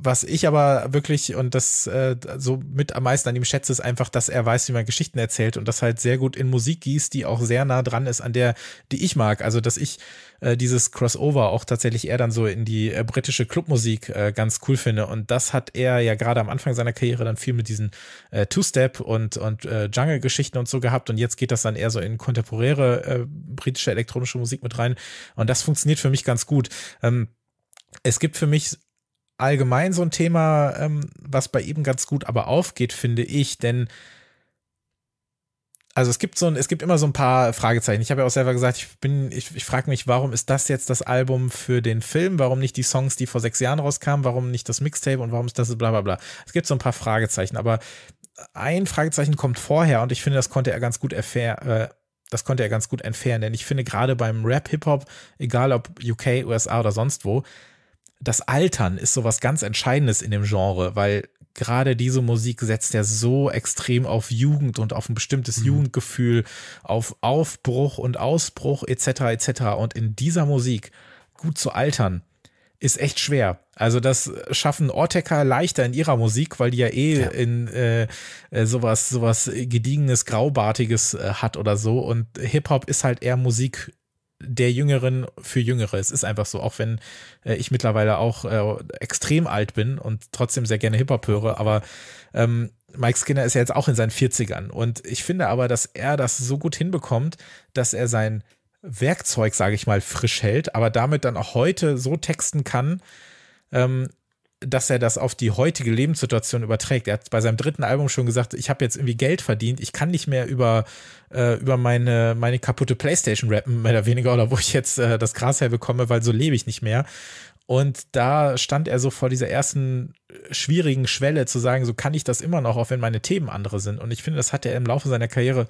was ich aber wirklich und das äh, so mit am meisten an ihm schätze, ist einfach, dass er weiß, wie man Geschichten erzählt und das halt sehr gut in Musik gießt, die auch sehr nah dran ist an der, die ich mag. Also, dass ich äh, dieses Crossover auch tatsächlich eher dann so in die äh, britische Clubmusik äh, ganz cool finde. Und das hat er ja gerade am Anfang seiner Karriere dann viel mit diesen äh, Two-Step und, und äh, Jungle-Geschichten und so gehabt. Und jetzt geht das dann eher so in kontemporäre äh, britische elektronische Musik mit rein. Und das funktioniert für mich ganz gut. Ähm, es gibt für mich allgemein so ein Thema, ähm, was bei ihm ganz gut aber aufgeht, finde ich, denn also es gibt so ein, es gibt immer so ein paar Fragezeichen. Ich habe ja auch selber gesagt, ich bin, ich, ich frage mich, warum ist das jetzt das Album für den Film? Warum nicht die Songs, die vor sechs Jahren rauskamen? Warum nicht das Mixtape und warum ist das bla bla bla? Es gibt so ein paar Fragezeichen, aber ein Fragezeichen kommt vorher und ich finde, das konnte er ganz gut erfair, äh, das konnte er ganz gut entfernen, denn ich finde gerade beim Rap, Hip-Hop, egal ob UK, USA oder sonst wo, das Altern ist sowas ganz Entscheidendes in dem Genre, weil gerade diese Musik setzt ja so extrem auf Jugend und auf ein bestimmtes mhm. Jugendgefühl, auf Aufbruch und Ausbruch etc. etc. Und in dieser Musik gut zu altern, ist echt schwer. Also das schaffen Ortecker leichter in ihrer Musik, weil die ja eh ja. in äh, äh sowas sowas gediegenes graubartiges äh, hat oder so und Hip Hop ist halt eher Musik der Jüngeren für Jüngere. Es ist einfach so, auch wenn äh, ich mittlerweile auch äh, extrem alt bin und trotzdem sehr gerne Hip-Hop höre, aber ähm, Mike Skinner ist ja jetzt auch in seinen 40ern und ich finde aber, dass er das so gut hinbekommt, dass er sein Werkzeug, sage ich mal, frisch hält, aber damit dann auch heute so texten kann, ähm, dass er das auf die heutige Lebenssituation überträgt. Er hat bei seinem dritten Album schon gesagt, ich habe jetzt irgendwie Geld verdient, ich kann nicht mehr über, äh, über meine, meine kaputte Playstation rappen, mehr oder weniger, oder wo ich jetzt äh, das Gras herbekomme, weil so lebe ich nicht mehr. Und da stand er so vor dieser ersten äh, schwierigen Schwelle zu sagen, so kann ich das immer noch, auch wenn meine Themen andere sind. Und ich finde, das hat er im Laufe seiner Karriere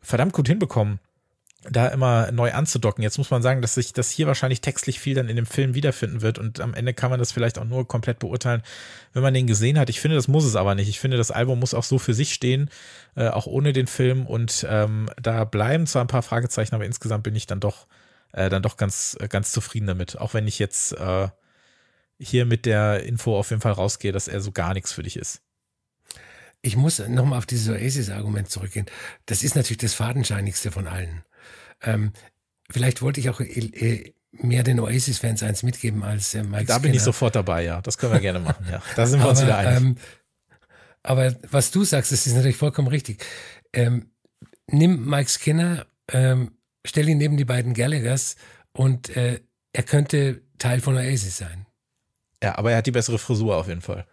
verdammt gut hinbekommen da immer neu anzudocken. Jetzt muss man sagen, dass sich das hier wahrscheinlich textlich viel dann in dem Film wiederfinden wird und am Ende kann man das vielleicht auch nur komplett beurteilen, wenn man den gesehen hat. Ich finde, das muss es aber nicht. Ich finde, das Album muss auch so für sich stehen, äh, auch ohne den Film und ähm, da bleiben zwar ein paar Fragezeichen, aber insgesamt bin ich dann doch, äh, dann doch ganz, ganz zufrieden damit. Auch wenn ich jetzt äh, hier mit der Info auf jeden Fall rausgehe, dass er so gar nichts für dich ist. Ich muss nochmal auf dieses Oasis-Argument zurückgehen. Das ist natürlich das fadenscheinigste von allen. Ähm, vielleicht wollte ich auch äh, äh, mehr den Oasis-Fans eins mitgeben als äh, Mike Da Skinner. bin ich sofort dabei, ja. Das können wir gerne machen, ja. Da sind wir uns wieder einig. Ähm, aber was du sagst, das ist natürlich vollkommen richtig. Ähm, nimm Mike Skinner, ähm, stell ihn neben die beiden Gallaghers und äh, er könnte Teil von Oasis sein. Ja, aber er hat die bessere Frisur auf jeden Fall.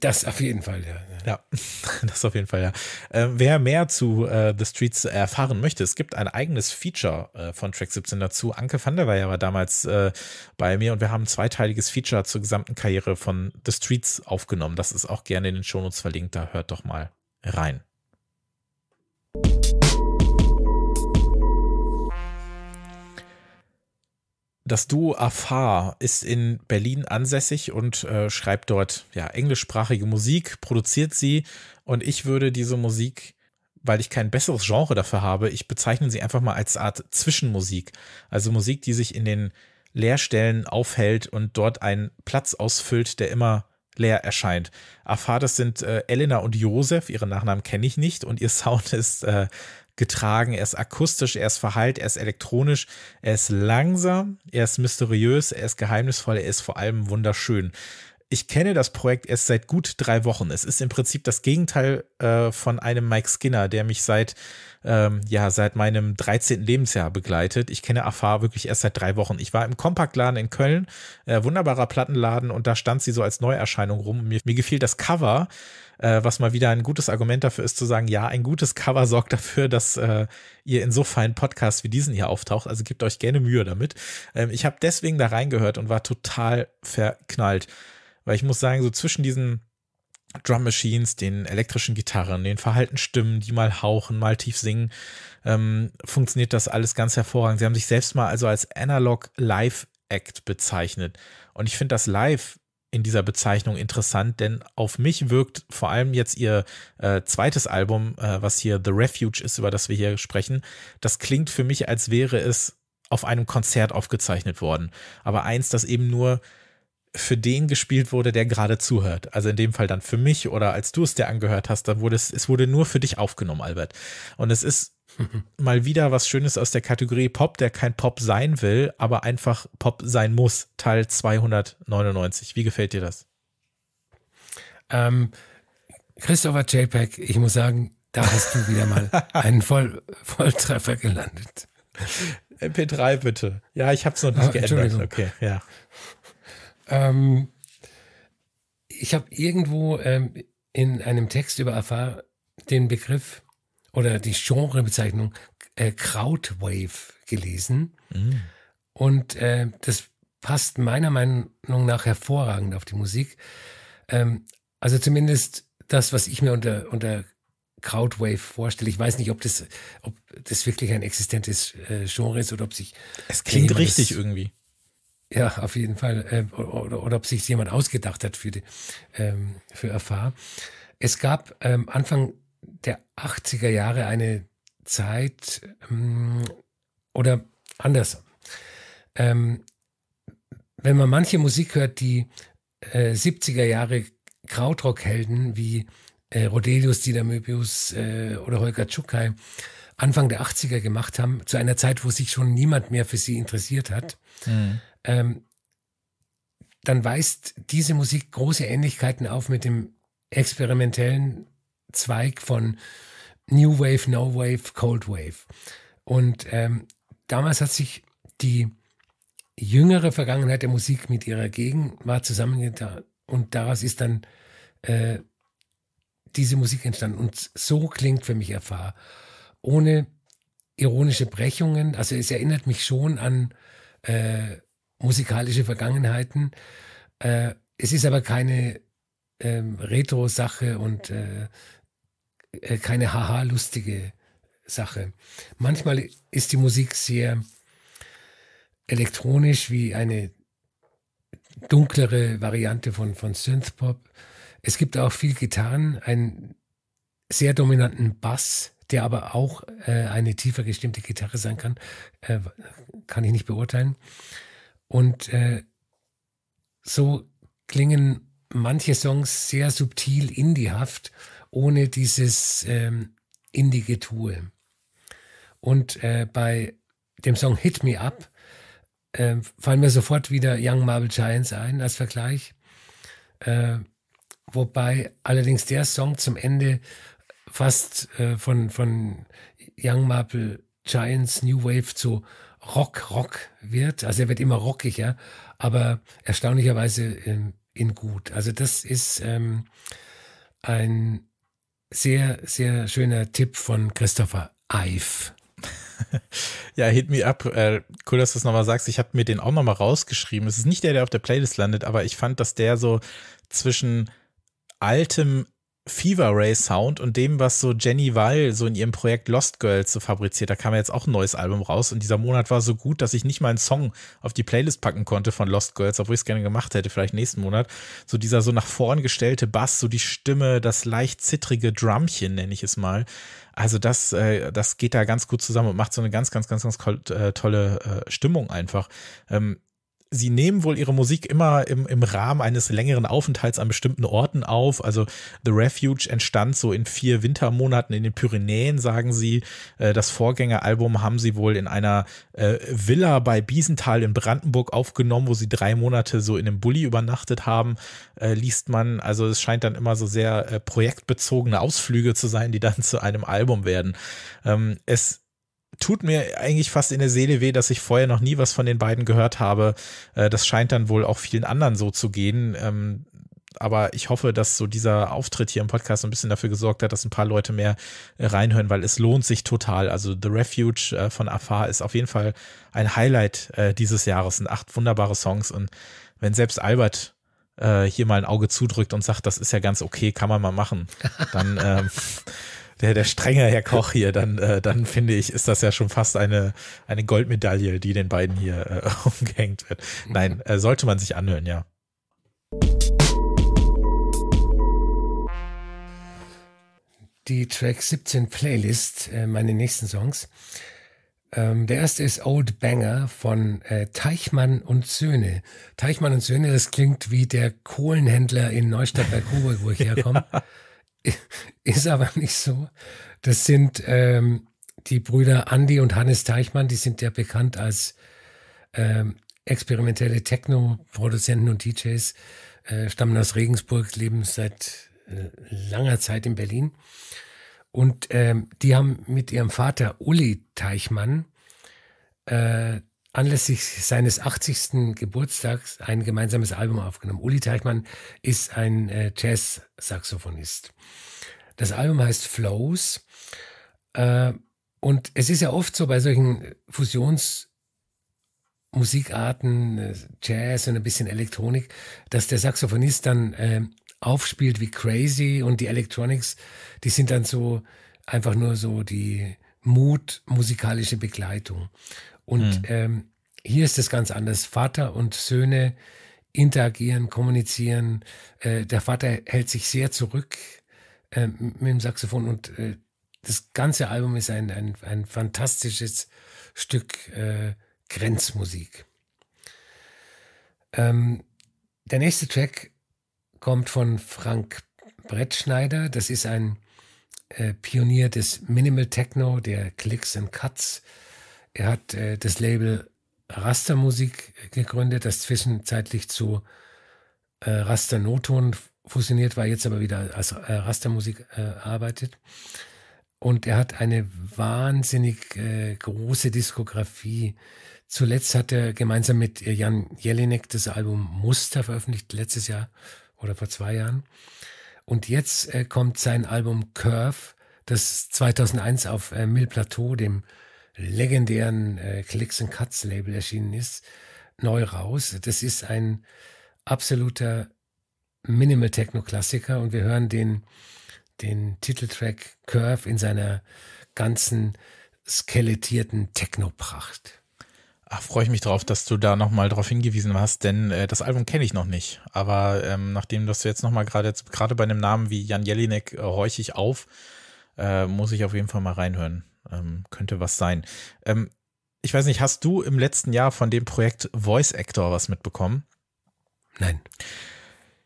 Das auf jeden Fall, ja. Ja, das auf jeden Fall, ja. Ähm, wer mehr zu äh, The Streets erfahren möchte, es gibt ein eigenes Feature äh, von Track 17 dazu. Anke van der Weyer war damals äh, bei mir und wir haben ein zweiteiliges Feature zur gesamten Karriere von The Streets aufgenommen. Das ist auch gerne in den Shownotes verlinkt, da hört doch mal rein. Musik Das Duo Afar ist in Berlin ansässig und äh, schreibt dort ja englischsprachige Musik, produziert sie und ich würde diese Musik, weil ich kein besseres Genre dafür habe, ich bezeichne sie einfach mal als Art Zwischenmusik, also Musik, die sich in den Leerstellen aufhält und dort einen Platz ausfüllt, der immer leer erscheint. Afar, das sind äh, Elena und Josef, ihre Nachnamen kenne ich nicht und ihr Sound ist äh, getragen, er ist akustisch, er ist verhallt, er ist elektronisch, er ist langsam, er ist mysteriös, er ist geheimnisvoll, er ist vor allem wunderschön. Ich kenne das Projekt erst seit gut drei Wochen. Es ist im Prinzip das Gegenteil äh, von einem Mike Skinner, der mich seit, ähm, ja, seit meinem 13. Lebensjahr begleitet. Ich kenne Afar wirklich erst seit drei Wochen. Ich war im Kompaktladen in Köln, äh, wunderbarer Plattenladen, und da stand sie so als Neuerscheinung rum. Mir, mir gefiel das Cover äh, was mal wieder ein gutes Argument dafür ist, zu sagen, ja, ein gutes Cover sorgt dafür, dass äh, ihr in so feinen Podcasts wie diesen hier auftaucht. Also gebt euch gerne Mühe damit. Ähm, ich habe deswegen da reingehört und war total verknallt. Weil ich muss sagen, so zwischen diesen Drum Machines, den elektrischen Gitarren, den Verhaltensstimmen, die mal hauchen, mal tief singen, ähm, funktioniert das alles ganz hervorragend. Sie haben sich selbst mal also als Analog Live Act bezeichnet. Und ich finde das live in dieser Bezeichnung interessant, denn auf mich wirkt vor allem jetzt ihr äh, zweites Album, äh, was hier The Refuge ist, über das wir hier sprechen, das klingt für mich, als wäre es auf einem Konzert aufgezeichnet worden. Aber eins, das eben nur für den gespielt wurde, der gerade zuhört. Also in dem Fall dann für mich oder als du es dir angehört hast, da wurde es, es wurde nur für dich aufgenommen, Albert. Und es ist Mal wieder was Schönes aus der Kategorie Pop, der kein Pop sein will, aber einfach Pop sein muss. Teil 299. Wie gefällt dir das? Ähm, Christopher JPEG, ich muss sagen, da hast du wieder mal einen Voll Volltreffer gelandet. MP3 bitte. Ja, ich habe es noch nicht ah, geändert. Okay, ja. Ähm, ich habe irgendwo ähm, in einem Text über Afar den Begriff oder die Genrebezeichnung äh, Krautwave gelesen. Mm. Und äh, das passt meiner Meinung nach hervorragend auf die Musik. Ähm, also zumindest das, was ich mir unter, unter Crowdwave vorstelle. Ich weiß nicht, ob das, ob das wirklich ein existentes äh, Genre ist oder ob sich. Es klingt richtig das, irgendwie. Ja, auf jeden Fall. Äh, oder, oder, ob sich jemand ausgedacht hat für, die, ähm, für Erfahr. Es gab ähm, Anfang der 80er Jahre eine Zeit ähm, oder anders. Ähm, wenn man manche Musik hört, die äh, 70er Jahre Krautrock-Helden wie äh, Rodelius, Dieter Möbius äh, oder Holger Tschukai Anfang der 80er gemacht haben, zu einer Zeit, wo sich schon niemand mehr für sie interessiert hat, mhm. ähm, dann weist diese Musik große Ähnlichkeiten auf mit dem experimentellen Zweig von New Wave, No Wave, Cold Wave. Und ähm, damals hat sich die jüngere Vergangenheit der Musik mit ihrer Gegenwart zusammengetan und daraus ist dann äh, diese Musik entstanden. Und so klingt für mich Erfahr. Ohne ironische Brechungen, also es erinnert mich schon an äh, musikalische Vergangenheiten. Äh, es ist aber keine ähm, Retro-Sache und äh, äh, keine haha-lustige Sache. Manchmal ist die Musik sehr elektronisch, wie eine dunklere Variante von, von Synthpop. Es gibt auch viel Gitarren, einen sehr dominanten Bass, der aber auch äh, eine tiefer gestimmte Gitarre sein kann, äh, kann ich nicht beurteilen. Und äh, so klingen manche Songs sehr subtil indiehaft ohne dieses ähm, indige Tue. Und äh, bei dem Song Hit Me Up äh, fallen mir sofort wieder Young Marble Giants ein als Vergleich. Äh, wobei allerdings der Song zum Ende fast äh, von, von Young Marble Giants New Wave zu Rock, Rock wird. Also er wird immer rockiger, aber erstaunlicherweise in, ähm, in gut. Also das ist ähm, ein sehr, sehr schöner Tipp von Christopher Eif. ja, Hit Me Up, äh, cool, dass du es nochmal sagst. Ich habe mir den auch nochmal rausgeschrieben. Es ist nicht der, der auf der Playlist landet, aber ich fand, dass der so zwischen altem Fever Ray Sound und dem, was so Jenny Wall so in ihrem Projekt Lost Girls so fabriziert. Da kam ja jetzt auch ein neues Album raus und dieser Monat war so gut, dass ich nicht mal einen Song auf die Playlist packen konnte von Lost Girls, obwohl ich es gerne gemacht hätte, vielleicht nächsten Monat. So dieser so nach vorn gestellte Bass, so die Stimme, das leicht zittrige Drumchen, nenne ich es mal. Also das, äh, das geht da ganz gut zusammen und macht so eine ganz, ganz, ganz, ganz äh, tolle äh, Stimmung einfach. Ähm, sie nehmen wohl ihre Musik immer im, im Rahmen eines längeren Aufenthalts an bestimmten Orten auf. Also The Refuge entstand so in vier Wintermonaten in den Pyrenäen, sagen sie. Äh, das Vorgängeralbum haben sie wohl in einer äh, Villa bei Biesenthal in Brandenburg aufgenommen, wo sie drei Monate so in einem Bulli übernachtet haben, äh, liest man. Also es scheint dann immer so sehr projektbezogene Ausflüge zu sein, die dann zu einem Album werden. Ähm, es tut mir eigentlich fast in der Seele weh, dass ich vorher noch nie was von den beiden gehört habe. Äh, das scheint dann wohl auch vielen anderen so zu gehen. Ähm, aber ich hoffe, dass so dieser Auftritt hier im Podcast ein bisschen dafür gesorgt hat, dass ein paar Leute mehr äh, reinhören, weil es lohnt sich total. Also The Refuge äh, von Afar ist auf jeden Fall ein Highlight dieses Jahres. Sind acht wunderbare Songs und wenn selbst Albert hier mal ein Auge zudrückt und sagt, das ist ja ganz okay, kann man mal machen, dann ähm, der, der strenge Herr Koch hier, dann, äh, dann finde ich, ist das ja schon fast eine, eine Goldmedaille, die den beiden hier äh, umgehängt wird. Nein, äh, sollte man sich anhören, ja. Die Track 17 Playlist, äh, meine nächsten Songs. Ähm, der erste ist Old Banger von äh, Teichmann und Söhne. Teichmann und Söhne, das klingt wie der Kohlenhändler in Neustadt bei Coburg, wo ich herkomme. ja. Ist aber nicht so. Das sind ähm, die Brüder Andy und Hannes Teichmann, die sind ja bekannt als ähm, experimentelle Techno-Produzenten und DJs, äh, stammen aus Regensburg, leben seit äh, langer Zeit in Berlin. Und ähm, die haben mit ihrem Vater Uli Teichmann äh, anlässlich seines 80. Geburtstags ein gemeinsames Album aufgenommen. Uli Teichmann ist ein äh, Jazz-Saxophonist. Das Album heißt Flows. Äh, und es ist ja oft so bei solchen Fusionsmusikarten, Musikarten, äh, Jazz und ein bisschen Elektronik, dass der Saxophonist dann äh, aufspielt wie crazy und die Electronics, die sind dann so einfach nur so die Mut musikalische Begleitung. Und mhm. ähm, hier ist es ganz anders. Vater und Söhne interagieren, kommunizieren. Äh, der Vater hält sich sehr zurück äh, mit dem Saxophon und äh, das ganze Album ist ein, ein, ein fantastisches Stück äh, Grenzmusik. Ähm, der nächste Track kommt von Frank Brettschneider. Das ist ein äh, Pionier des Minimal Techno, der Clicks and Cuts äh, er hat äh, das Label Raster Musik gegründet, das zwischenzeitlich zu äh, Raster Noton fusioniert war, jetzt aber wieder als äh, Musik äh, arbeitet. Und er hat eine wahnsinnig äh, große Diskografie. Zuletzt hat er gemeinsam mit äh, Jan Jelinek das Album Muster veröffentlicht, letztes Jahr oder vor zwei Jahren. Und jetzt äh, kommt sein Album Curve, das 2001 auf äh, Mill Plateau, dem legendären äh, Clicks and Cuts Label erschienen ist, neu raus. Das ist ein absoluter Minimal Techno Klassiker und wir hören den, den Titeltrack Curve in seiner ganzen skelettierten Pracht. Ach, freue ich mich drauf, dass du da nochmal drauf hingewiesen hast, denn äh, das Album kenne ich noch nicht. Aber ähm, nachdem das jetzt nochmal gerade gerade bei einem Namen wie Jan Jelinek äh, horche ich auf, äh, muss ich auf jeden Fall mal reinhören ähm, könnte was sein. Ähm, ich weiß nicht, hast du im letzten Jahr von dem Projekt Voice Actor was mitbekommen? Nein.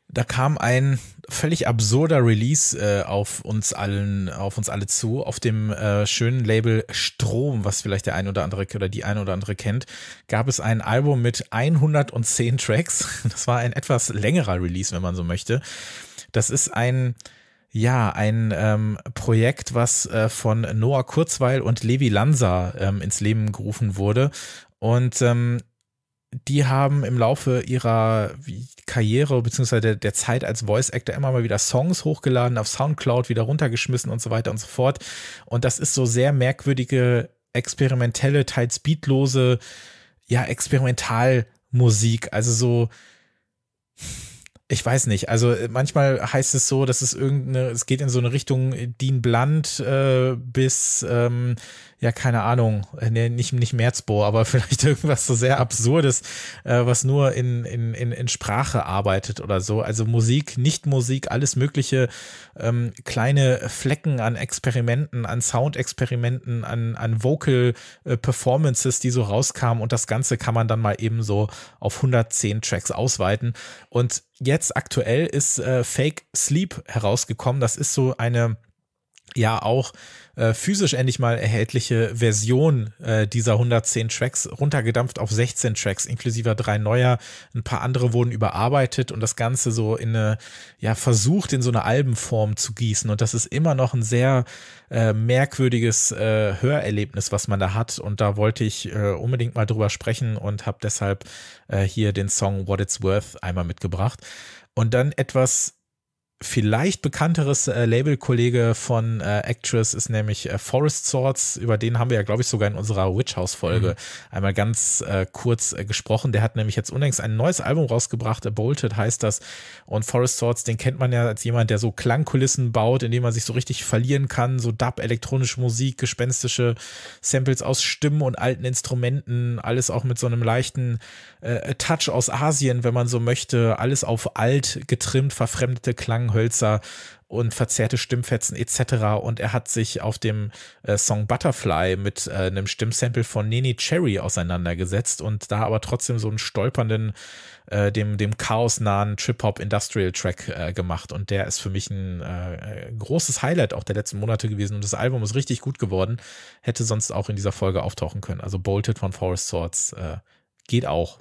Da kam ein völlig absurder Release äh, auf uns allen, auf uns alle zu, auf dem äh, schönen Label Strom, was vielleicht der ein oder andere oder die ein oder andere kennt, gab es ein Album mit 110 Tracks. Das war ein etwas längerer Release, wenn man so möchte. Das ist ein ja, ein ähm, Projekt, was äh, von Noah Kurzweil und Levi Lanza ähm, ins Leben gerufen wurde. Und ähm, die haben im Laufe ihrer Karriere beziehungsweise der, der, Zeit als Voice Actor immer mal wieder Songs hochgeladen, auf Soundcloud wieder runtergeschmissen und so weiter und so fort. Und das ist so sehr merkwürdige, experimentelle, teils beatlose, ja, Experimentalmusik. Also so ich weiß nicht, also äh, manchmal heißt es so, dass es irgendeine, es geht in so eine Richtung äh, Dean Blunt äh, bis ähm, ja, keine Ahnung, äh, nee, nicht, nicht Merzbo, aber vielleicht irgendwas so sehr Absurdes, äh, was nur in, in, in, in Sprache arbeitet oder so. Also Musik, Nicht-Musik, alles mögliche ähm, kleine Flecken an Experimenten, an Sound-Experimenten, an, an Vocal-Performances, äh, die so rauskamen und das Ganze kann man dann mal eben so auf 110 Tracks ausweiten. Und jetzt aktuell ist äh, Fake Sleep herausgekommen. Das ist so eine ja auch äh, physisch endlich mal erhältliche Version äh, dieser 110 Tracks runtergedampft auf 16 Tracks, inklusive drei neuer. Ein paar andere wurden überarbeitet und das Ganze so in eine, ja, versucht in so eine Albenform zu gießen. Und das ist immer noch ein sehr äh, merkwürdiges äh, Hörerlebnis, was man da hat. Und da wollte ich äh, unbedingt mal drüber sprechen und habe deshalb äh, hier den Song What It's Worth einmal mitgebracht. Und dann etwas vielleicht bekannteres äh, Labelkollege von äh, Actress ist nämlich äh, Forest Swords. Über den haben wir ja, glaube ich, sogar in unserer Witch House-Folge mhm. einmal ganz äh, kurz äh, gesprochen. Der hat nämlich jetzt unlängst ein neues Album rausgebracht. Bolted heißt das. Und Forest Swords, den kennt man ja als jemand, der so Klangkulissen baut, indem man sich so richtig verlieren kann. So Dub, elektronische Musik, gespenstische Samples aus Stimmen und alten Instrumenten. Alles auch mit so einem leichten äh, Touch aus Asien, wenn man so möchte. Alles auf alt getrimmt, verfremdete Klang. Hölzer und verzerrte Stimmfetzen etc. Und er hat sich auf dem äh, Song Butterfly mit äh, einem Stimmsample von Nene Cherry auseinandergesetzt und da aber trotzdem so einen stolpernden, äh, dem, dem chaosnahen Trip-Hop-Industrial-Track äh, gemacht. Und der ist für mich ein äh, großes Highlight auch der letzten Monate gewesen. Und das Album ist richtig gut geworden. Hätte sonst auch in dieser Folge auftauchen können. Also Bolted von Forest Swords äh, geht auch.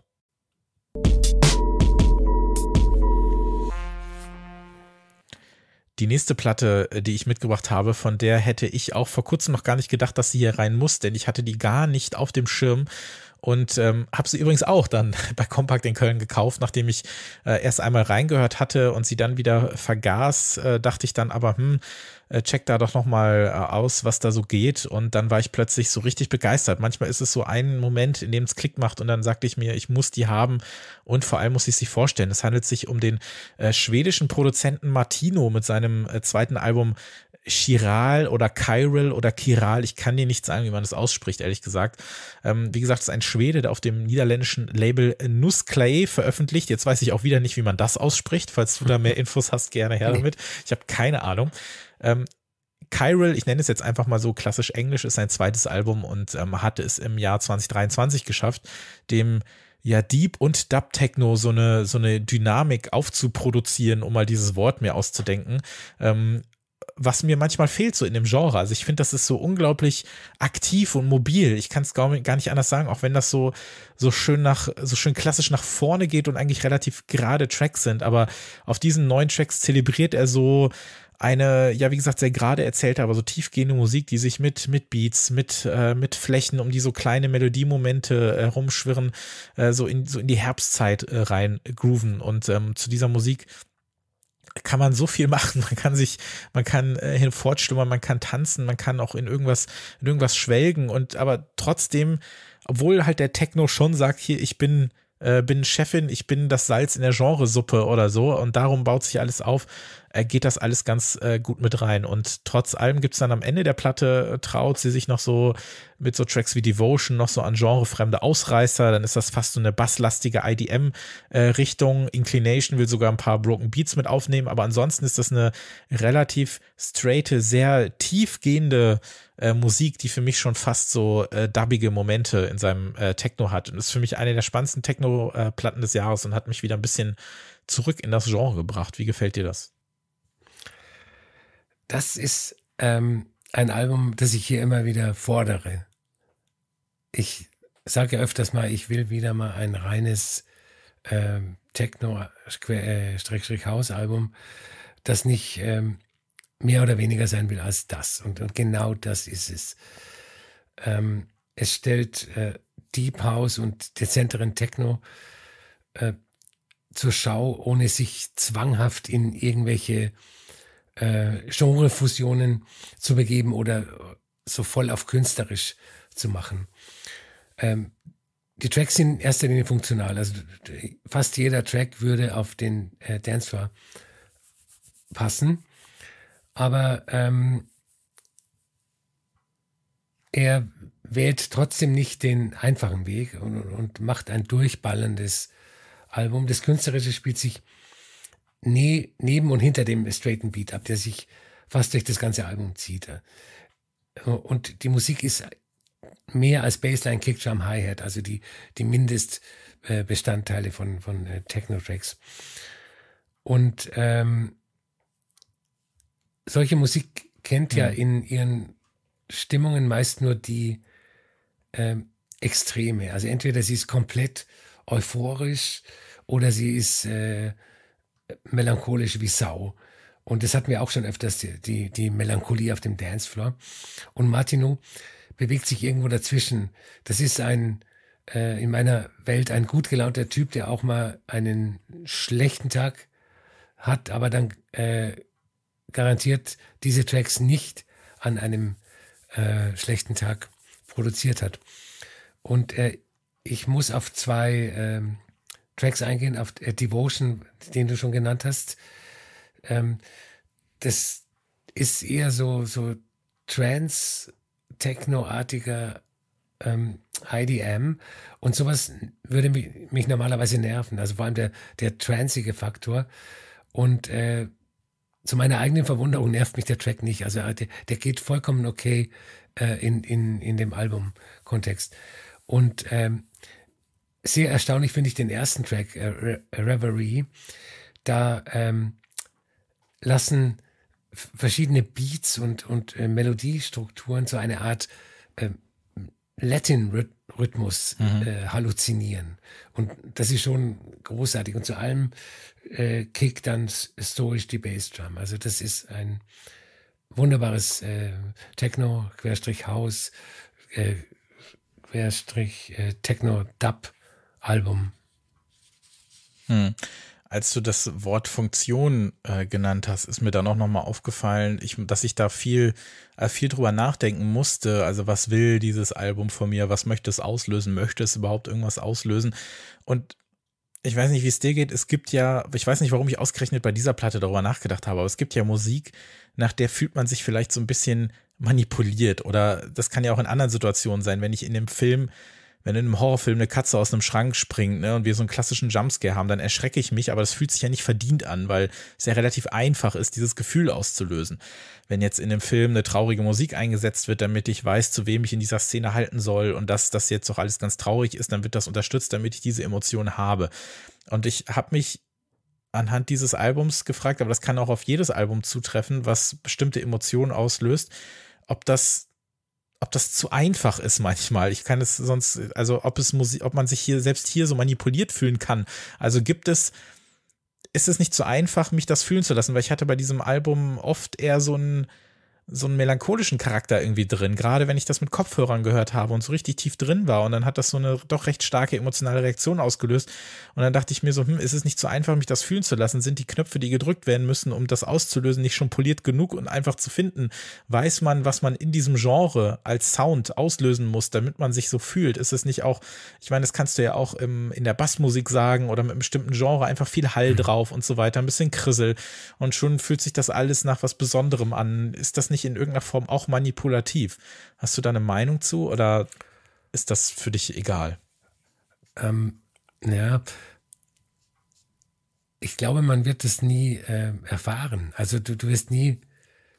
Die nächste Platte, äh, die ich mitgebracht habe, von der hätte ich auch vor kurzem noch gar nicht gedacht, dass sie hier rein muss, denn ich hatte die gar nicht auf dem Schirm und ähm, habe sie übrigens auch dann bei Compact in Köln gekauft, nachdem ich äh, erst einmal reingehört hatte und sie dann wieder vergaß, äh, dachte ich dann aber, hm, äh, check da doch nochmal äh, aus, was da so geht. Und dann war ich plötzlich so richtig begeistert. Manchmal ist es so ein Moment, in dem es Klick macht und dann sagte ich mir, ich muss die haben und vor allem muss ich sie vorstellen. Es handelt sich um den äh, schwedischen Produzenten Martino mit seinem äh, zweiten Album Chiral oder Chiral oder Chiral. Ich kann dir nicht sagen, wie man das ausspricht, ehrlich gesagt. Ähm, wie gesagt, es ist ein Schwede, der auf dem niederländischen Label Nusclay veröffentlicht. Jetzt weiß ich auch wieder nicht, wie man das ausspricht. Falls du da mehr Infos hast, gerne her damit. Ich habe keine Ahnung. Ähm, Chiral, ich nenne es jetzt einfach mal so klassisch englisch, ist sein zweites Album und ähm, hatte es im Jahr 2023 geschafft, dem ja Deep und Dub Techno so eine, so eine Dynamik aufzuproduzieren, um mal dieses Wort mir auszudenken. Ähm, was mir manchmal fehlt so in dem Genre. Also ich finde, das ist so unglaublich aktiv und mobil. Ich kann es gar, nicht anders sagen, auch wenn das so, so schön nach, so schön klassisch nach vorne geht und eigentlich relativ gerade Tracks sind. Aber auf diesen neuen Tracks zelebriert er so, eine, ja, wie gesagt, sehr gerade erzählte, aber so tiefgehende Musik, die sich mit, mit Beats, mit, äh, mit Flächen, um die so kleine Melodiemomente äh, äh, so, in, so in die Herbstzeit äh, rein grooven. Und ähm, zu dieser Musik kann man so viel machen. Man kann sich, man kann äh, hinfortschlummern, man kann tanzen, man kann auch in irgendwas, in irgendwas schwelgen. Und aber trotzdem, obwohl halt der Techno schon sagt, hier, ich bin, äh, bin Chefin, ich bin das Salz in der Genresuppe oder so und darum baut sich alles auf, äh, geht das alles ganz äh, gut mit rein. Und trotz allem gibt es dann am Ende der Platte, äh, traut sie sich noch so mit so Tracks wie Devotion noch so an genrefremde Ausreißer, dann ist das fast so eine basslastige IDM-Richtung. Äh, Inclination will sogar ein paar Broken Beats mit aufnehmen, aber ansonsten ist das eine relativ straighte, sehr tiefgehende äh, Musik, die für mich schon fast so äh, dubbige Momente in seinem äh, Techno hat. Und ist für mich eine der spannendsten Techno-Platten äh, des Jahres und hat mich wieder ein bisschen zurück in das Genre gebracht. Wie gefällt dir das? das ist ähm, ein Album, das ich hier immer wieder fordere. Ich sage ja öfters mal, ich will wieder mal ein reines ähm, äh, Techno-Haus-Album, äh, das nicht ähm, mehr oder weniger sein will als das. Und, und genau das ist es. Ähm, es stellt äh, Deep House und dezenteren Techno äh, zur Schau, ohne sich zwanghaft in irgendwelche äh, Genrefusionen zu begeben oder so voll auf künstlerisch zu machen. Ähm, die Tracks sind in erster Linie funktional. Also fast jeder Track würde auf den äh, Dancefloor passen. Aber ähm, er wählt trotzdem nicht den einfachen Weg und, und macht ein durchballendes Album. Das Künstlerische spielt sich ne neben und hinter dem straighten Beat ab, der sich fast durch das ganze Album zieht. Und die Musik ist mehr als Bassline, Kickdrum, Hi-Hat, also die, die Mindestbestandteile äh, von, von äh, Techno-Tracks. Und ähm, solche Musik kennt ja, ja mhm. in ihren Stimmungen meist nur die ähm, Extreme. Also entweder sie ist komplett euphorisch oder sie ist äh, melancholisch wie Sau. Und das hatten wir auch schon öfters, die, die, die Melancholie auf dem Dancefloor. Und Martino bewegt sich irgendwo dazwischen. Das ist ein, äh, in meiner Welt ein gut gelaunter Typ, der auch mal einen schlechten Tag hat, aber dann äh, garantiert diese Tracks nicht an einem äh, schlechten Tag produziert hat. Und äh, ich muss auf zwei ähm, Tracks eingehen, auf äh, Devotion, den du schon genannt hast. Ähm, das ist eher so, so Trans-Techno-artiger ähm, IDM und sowas würde mich, mich, normalerweise nerven, also vor allem der, der transige Faktor. Und äh, zu meiner eigenen Verwunderung nervt mich der Track nicht. Also äh, der, der geht vollkommen okay äh, in, in, in dem Album-Kontext. Und ähm, sehr erstaunlich finde ich den ersten Track, äh, Re Reverie. Da ähm, lassen verschiedene Beats und, und äh, Melodiestrukturen so eine Art äh, Latin-Rhythmus mhm. äh, halluzinieren. Und das ist schon großartig. Und zu allem äh, kickt dann stoisch die Bassdrum. Also das ist ein wunderbares äh, Techno-Haus, äh, querstrich Querstrich äh, Techno-Dub Album. Hm. Als du das Wort Funktion äh, genannt hast, ist mir dann auch nochmal aufgefallen, ich, dass ich da viel, äh, viel drüber nachdenken musste. Also was will dieses Album von mir? Was möchte es auslösen? Möchte es überhaupt irgendwas auslösen? Und ich weiß nicht, wie es dir geht. Es gibt ja, ich weiß nicht, warum ich ausgerechnet bei dieser Platte darüber nachgedacht habe, aber es gibt ja Musik, nach der fühlt man sich vielleicht so ein bisschen manipuliert oder das kann ja auch in anderen Situationen sein, wenn ich in dem Film wenn in einem Horrorfilm eine Katze aus einem Schrank springt ne, und wir so einen klassischen Jumpscare haben, dann erschrecke ich mich, aber das fühlt sich ja nicht verdient an, weil es ja relativ einfach ist, dieses Gefühl auszulösen. Wenn jetzt in dem Film eine traurige Musik eingesetzt wird, damit ich weiß, zu wem ich in dieser Szene halten soll und dass das jetzt doch alles ganz traurig ist, dann wird das unterstützt, damit ich diese Emotion habe. Und ich habe mich anhand dieses Albums gefragt, aber das kann auch auf jedes Album zutreffen, was bestimmte Emotionen auslöst, ob das ob das zu einfach ist manchmal. Ich kann es sonst, also ob es Musik, ob man sich hier selbst hier so manipuliert fühlen kann. Also gibt es, ist es nicht zu einfach, mich das fühlen zu lassen, weil ich hatte bei diesem Album oft eher so ein, so einen melancholischen Charakter irgendwie drin, gerade wenn ich das mit Kopfhörern gehört habe und so richtig tief drin war. Und dann hat das so eine doch recht starke emotionale Reaktion ausgelöst. Und dann dachte ich mir so, hm, ist es nicht so einfach, mich das fühlen zu lassen? Sind die Knöpfe, die gedrückt werden müssen, um das auszulösen, nicht schon poliert genug und einfach zu finden? Weiß man, was man in diesem Genre als Sound auslösen muss, damit man sich so fühlt? Ist es nicht auch, ich meine, das kannst du ja auch im, in der Bassmusik sagen oder mit einem bestimmten Genre einfach viel Hall mhm. drauf und so weiter, ein bisschen Krissel. Und schon fühlt sich das alles nach was Besonderem an. Ist das nicht nicht in irgendeiner Form auch manipulativ? Hast du da eine Meinung zu oder ist das für dich egal? Ähm, ja, ich glaube, man wird es nie äh, erfahren. Also du, du wirst nie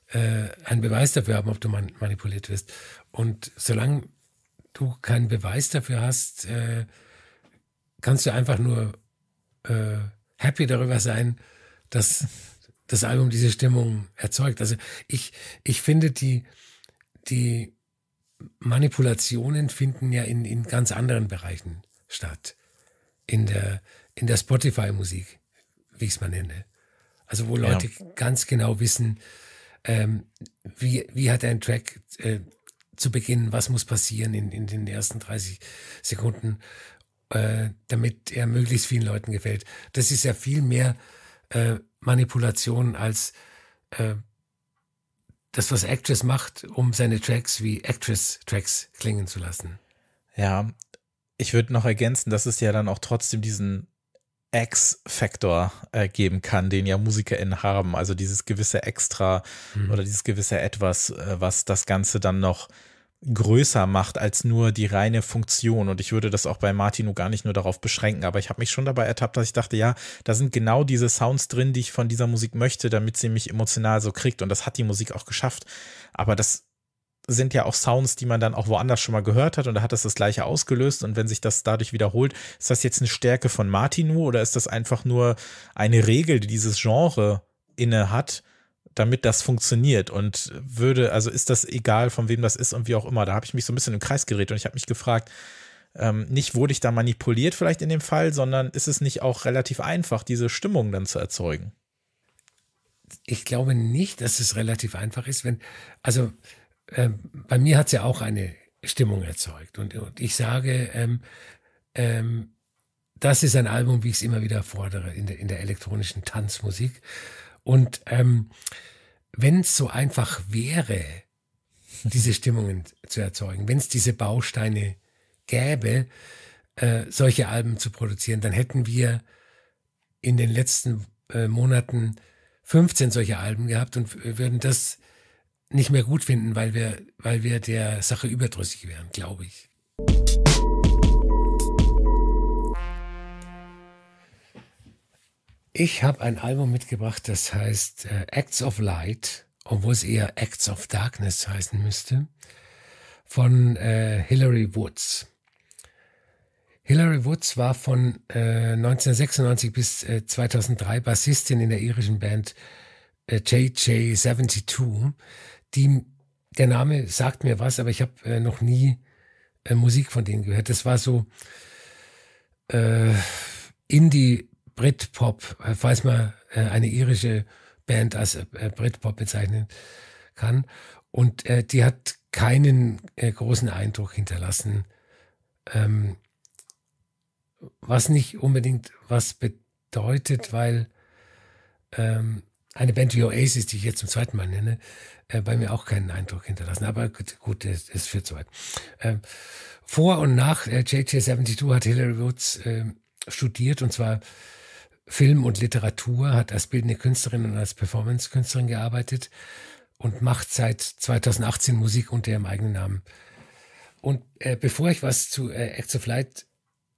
äh, einen Beweis dafür haben, ob du man manipuliert wirst. Und solange du keinen Beweis dafür hast, äh, kannst du einfach nur äh, happy darüber sein, dass das Album diese Stimmung erzeugt. Also ich, ich finde, die, die Manipulationen finden ja in, in ganz anderen Bereichen statt. In der, in der Spotify-Musik, wie ich es mal nenne. Also wo Leute ja. ganz genau wissen, ähm, wie, wie hat ein Track äh, zu beginnen, was muss passieren in, in den ersten 30 Sekunden, äh, damit er möglichst vielen Leuten gefällt. Das ist ja viel mehr äh, Manipulation als äh, das, was Actress macht, um seine Tracks wie Actress-Tracks klingen zu lassen. Ja, ich würde noch ergänzen, dass es ja dann auch trotzdem diesen X-Faktor äh, geben kann, den ja MusikerInnen haben. Also dieses gewisse Extra mhm. oder dieses gewisse Etwas, äh, was das Ganze dann noch größer macht als nur die reine Funktion. Und ich würde das auch bei Martino gar nicht nur darauf beschränken, aber ich habe mich schon dabei ertappt, dass ich dachte, ja, da sind genau diese Sounds drin, die ich von dieser Musik möchte, damit sie mich emotional so kriegt. Und das hat die Musik auch geschafft. Aber das sind ja auch Sounds, die man dann auch woanders schon mal gehört hat und da hat das das gleiche ausgelöst und wenn sich das dadurch wiederholt, ist das jetzt eine Stärke von Martinu oder ist das einfach nur eine Regel, die dieses Genre inne hat? damit das funktioniert und würde, also ist das egal, von wem das ist und wie auch immer. Da habe ich mich so ein bisschen im Kreis geredet und ich habe mich gefragt, ähm, nicht wurde ich da manipuliert vielleicht in dem Fall, sondern ist es nicht auch relativ einfach, diese Stimmung dann zu erzeugen? Ich glaube nicht, dass es relativ einfach ist, wenn, also äh, bei mir hat es ja auch eine Stimmung erzeugt und, und ich sage, ähm, ähm, das ist ein Album, wie ich es immer wieder fordere, in der, in der elektronischen Tanzmusik. Und ähm, wenn es so einfach wäre, diese Stimmungen zu erzeugen, wenn es diese Bausteine gäbe, äh, solche Alben zu produzieren, dann hätten wir in den letzten äh, Monaten 15 solche Alben gehabt und würden das nicht mehr gut finden, weil wir, weil wir der Sache überdrüssig wären, glaube ich. Ich habe ein Album mitgebracht, das heißt äh, Acts of Light, obwohl es eher Acts of Darkness heißen müsste, von äh, Hillary Woods. Hilary Woods war von äh, 1996 bis 2003 äh, Bassistin in der irischen Band äh, JJ72. Die, der Name sagt mir was, aber ich habe äh, noch nie Musik von denen gehört. Das war so Indie Britpop, äh, falls man äh, eine irische Band als äh, Britpop bezeichnen kann. Und die hat keinen großen Eindruck hinterlassen, ähm, was nicht unbedingt was bedeutet, weil ähm, eine Band wie Oasis, die ich jetzt zum zweiten Mal nenne, bei mir auch keinen Eindruck hinterlassen. Aber gut, es führt zu weit. Ähm, vor und nach JJ72 hat Hillary Woods studiert und zwar Film und Literatur, hat als bildende Künstlerin und als Performance-Künstlerin gearbeitet und macht seit 2018 Musik unter ihrem eigenen Namen. Und äh, bevor ich was zu äh, Acts of Light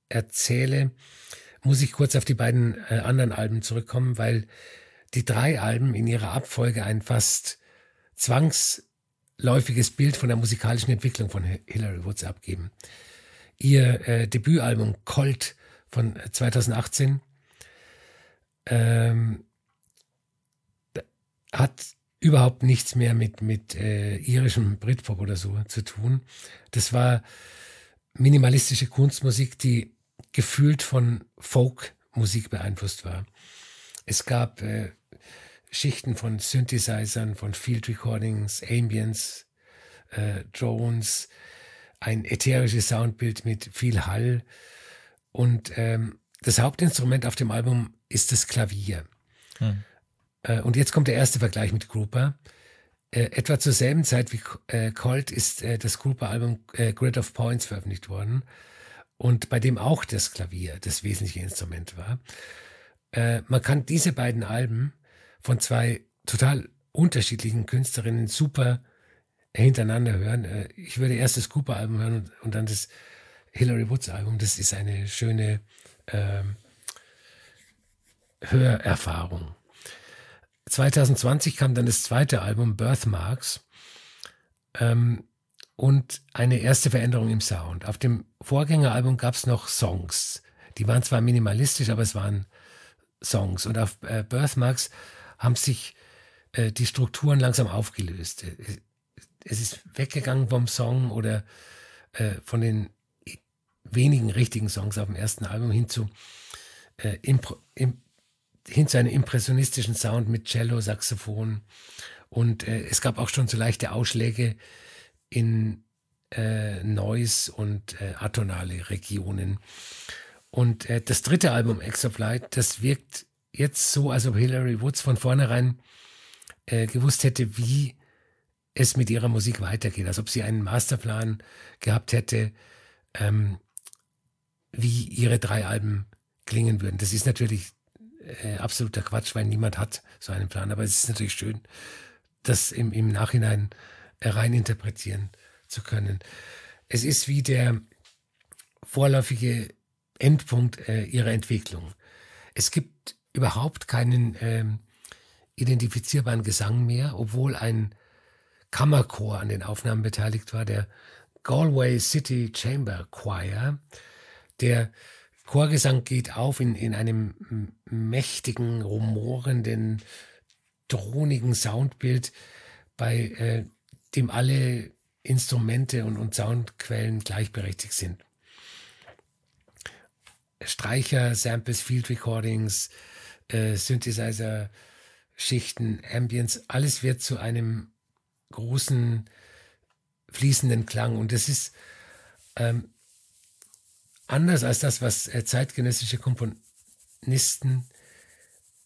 erzähle, muss ich kurz auf die beiden äh, anderen Alben zurückkommen, weil die drei Alben in ihrer Abfolge ein fast zwangsläufiges Bild von der musikalischen Entwicklung von Hillary Woods abgeben. Ihr äh, Debütalbum Colt von 2018 äh, ähm, hat überhaupt nichts mehr mit, mit äh, irischem Britpop oder so zu tun. Das war minimalistische Kunstmusik, die gefühlt von Folkmusik beeinflusst war. Es gab äh, Schichten von Synthesizern, von Field Recordings, Ambience, äh, Drones, ein ätherisches Soundbild mit viel Hall. Und ähm, das Hauptinstrument auf dem Album ist das Klavier. Hm. Äh, und jetzt kommt der erste Vergleich mit Grouper. Äh, etwa zur selben Zeit wie äh, Colt ist äh, das Grouper-Album äh, Grid of Points veröffentlicht worden und bei dem auch das Klavier das wesentliche Instrument war. Äh, man kann diese beiden Alben von zwei total unterschiedlichen Künstlerinnen super hintereinander hören. ich würde erst das cooper album hören und, und, dann das Hillary Woods-Album. Das ist eine schöne. Ähm, Hörerfahrung. 2020 kam dann das zweite Album Birthmarks ähm, und eine erste Veränderung im Sound. Auf dem Vorgängeralbum gab es noch Songs. Die waren zwar minimalistisch, aber es waren Songs. Und auf äh, Birthmarks haben sich äh, die Strukturen langsam aufgelöst. Äh, es ist weggegangen vom Song oder äh, von den wenigen richtigen Songs auf dem ersten Album hin zu äh, Impro hin zu einem impressionistischen Sound mit Cello, Saxophon. Und äh, es gab auch schon so leichte Ausschläge in äh, Noise und äh, atonale Regionen. Und äh, das dritte Album, Exoplight, das wirkt jetzt so, als ob Hillary Woods von vornherein äh, gewusst hätte, wie es mit ihrer Musik weitergeht. Als ob sie einen Masterplan gehabt hätte, ähm, wie ihre drei Alben klingen würden. Das ist natürlich äh, absoluter Quatsch, weil niemand hat so einen Plan. Aber es ist natürlich schön, das im, im Nachhinein äh, interpretieren zu können. Es ist wie der vorläufige Endpunkt äh, ihrer Entwicklung. Es gibt überhaupt keinen ähm, identifizierbaren Gesang mehr, obwohl ein Kammerchor an den Aufnahmen beteiligt war, der Galway City Chamber Choir, der Chorgesang geht auf in, in einem mächtigen, rumorenden, dronigen Soundbild, bei äh, dem alle Instrumente und, und Soundquellen gleichberechtigt sind. Streicher, Samples, Field Recordings, äh, Synthesizer, Schichten, Ambience, alles wird zu einem großen fließenden Klang. Und das ist ähm, anders als das, was äh, zeitgenössische Komponisten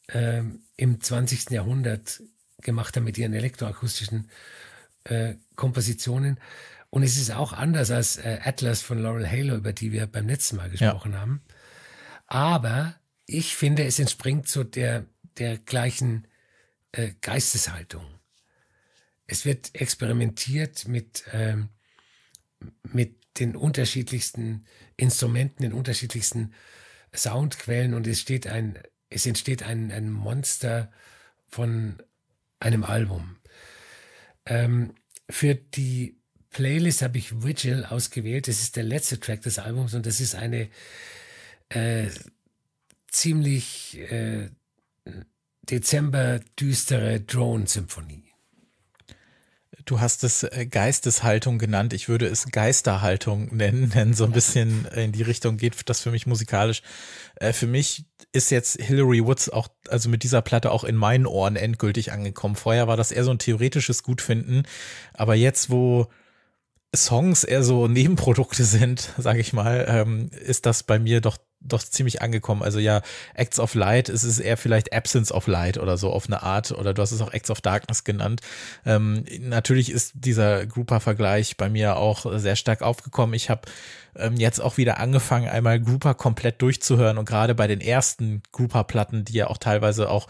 äh, im 20. Jahrhundert gemacht haben mit ihren elektroakustischen äh, Kompositionen. Und es ist auch anders als äh, Atlas von Laurel Halo, über die wir beim letzten Mal gesprochen ja. haben. Aber ich finde, es entspringt so der, der gleichen äh, Geisteshaltung. Es wird experimentiert mit, ähm, mit den unterschiedlichsten Instrumenten, den unterschiedlichsten Soundquellen und es steht ein, es entsteht ein, ein Monster von einem Album. Ähm, für die Playlist habe ich Vigil ausgewählt. Das ist der letzte Track des Albums und das ist eine äh, ziemlich äh, Dezember düstere Drone-Symphonie. Du hast es äh, Geisteshaltung genannt. Ich würde es Geisterhaltung nennen, denn so ein bisschen in die Richtung geht das für mich musikalisch. Äh, für mich ist jetzt Hillary Woods auch, also mit dieser Platte auch in meinen Ohren endgültig angekommen. Vorher war das eher so ein theoretisches Gutfinden, aber jetzt, wo Songs eher so Nebenprodukte sind, sage ich mal, ähm, ist das bei mir doch doch ziemlich angekommen. Also ja, Acts of Light, es ist eher vielleicht Absence of Light oder so auf eine Art, oder du hast es auch Acts of Darkness genannt. Ähm, natürlich ist dieser Grouper-Vergleich bei mir auch sehr stark aufgekommen. Ich habe ähm, jetzt auch wieder angefangen, einmal Grouper komplett durchzuhören und gerade bei den ersten Grouper-Platten, die ja auch teilweise auch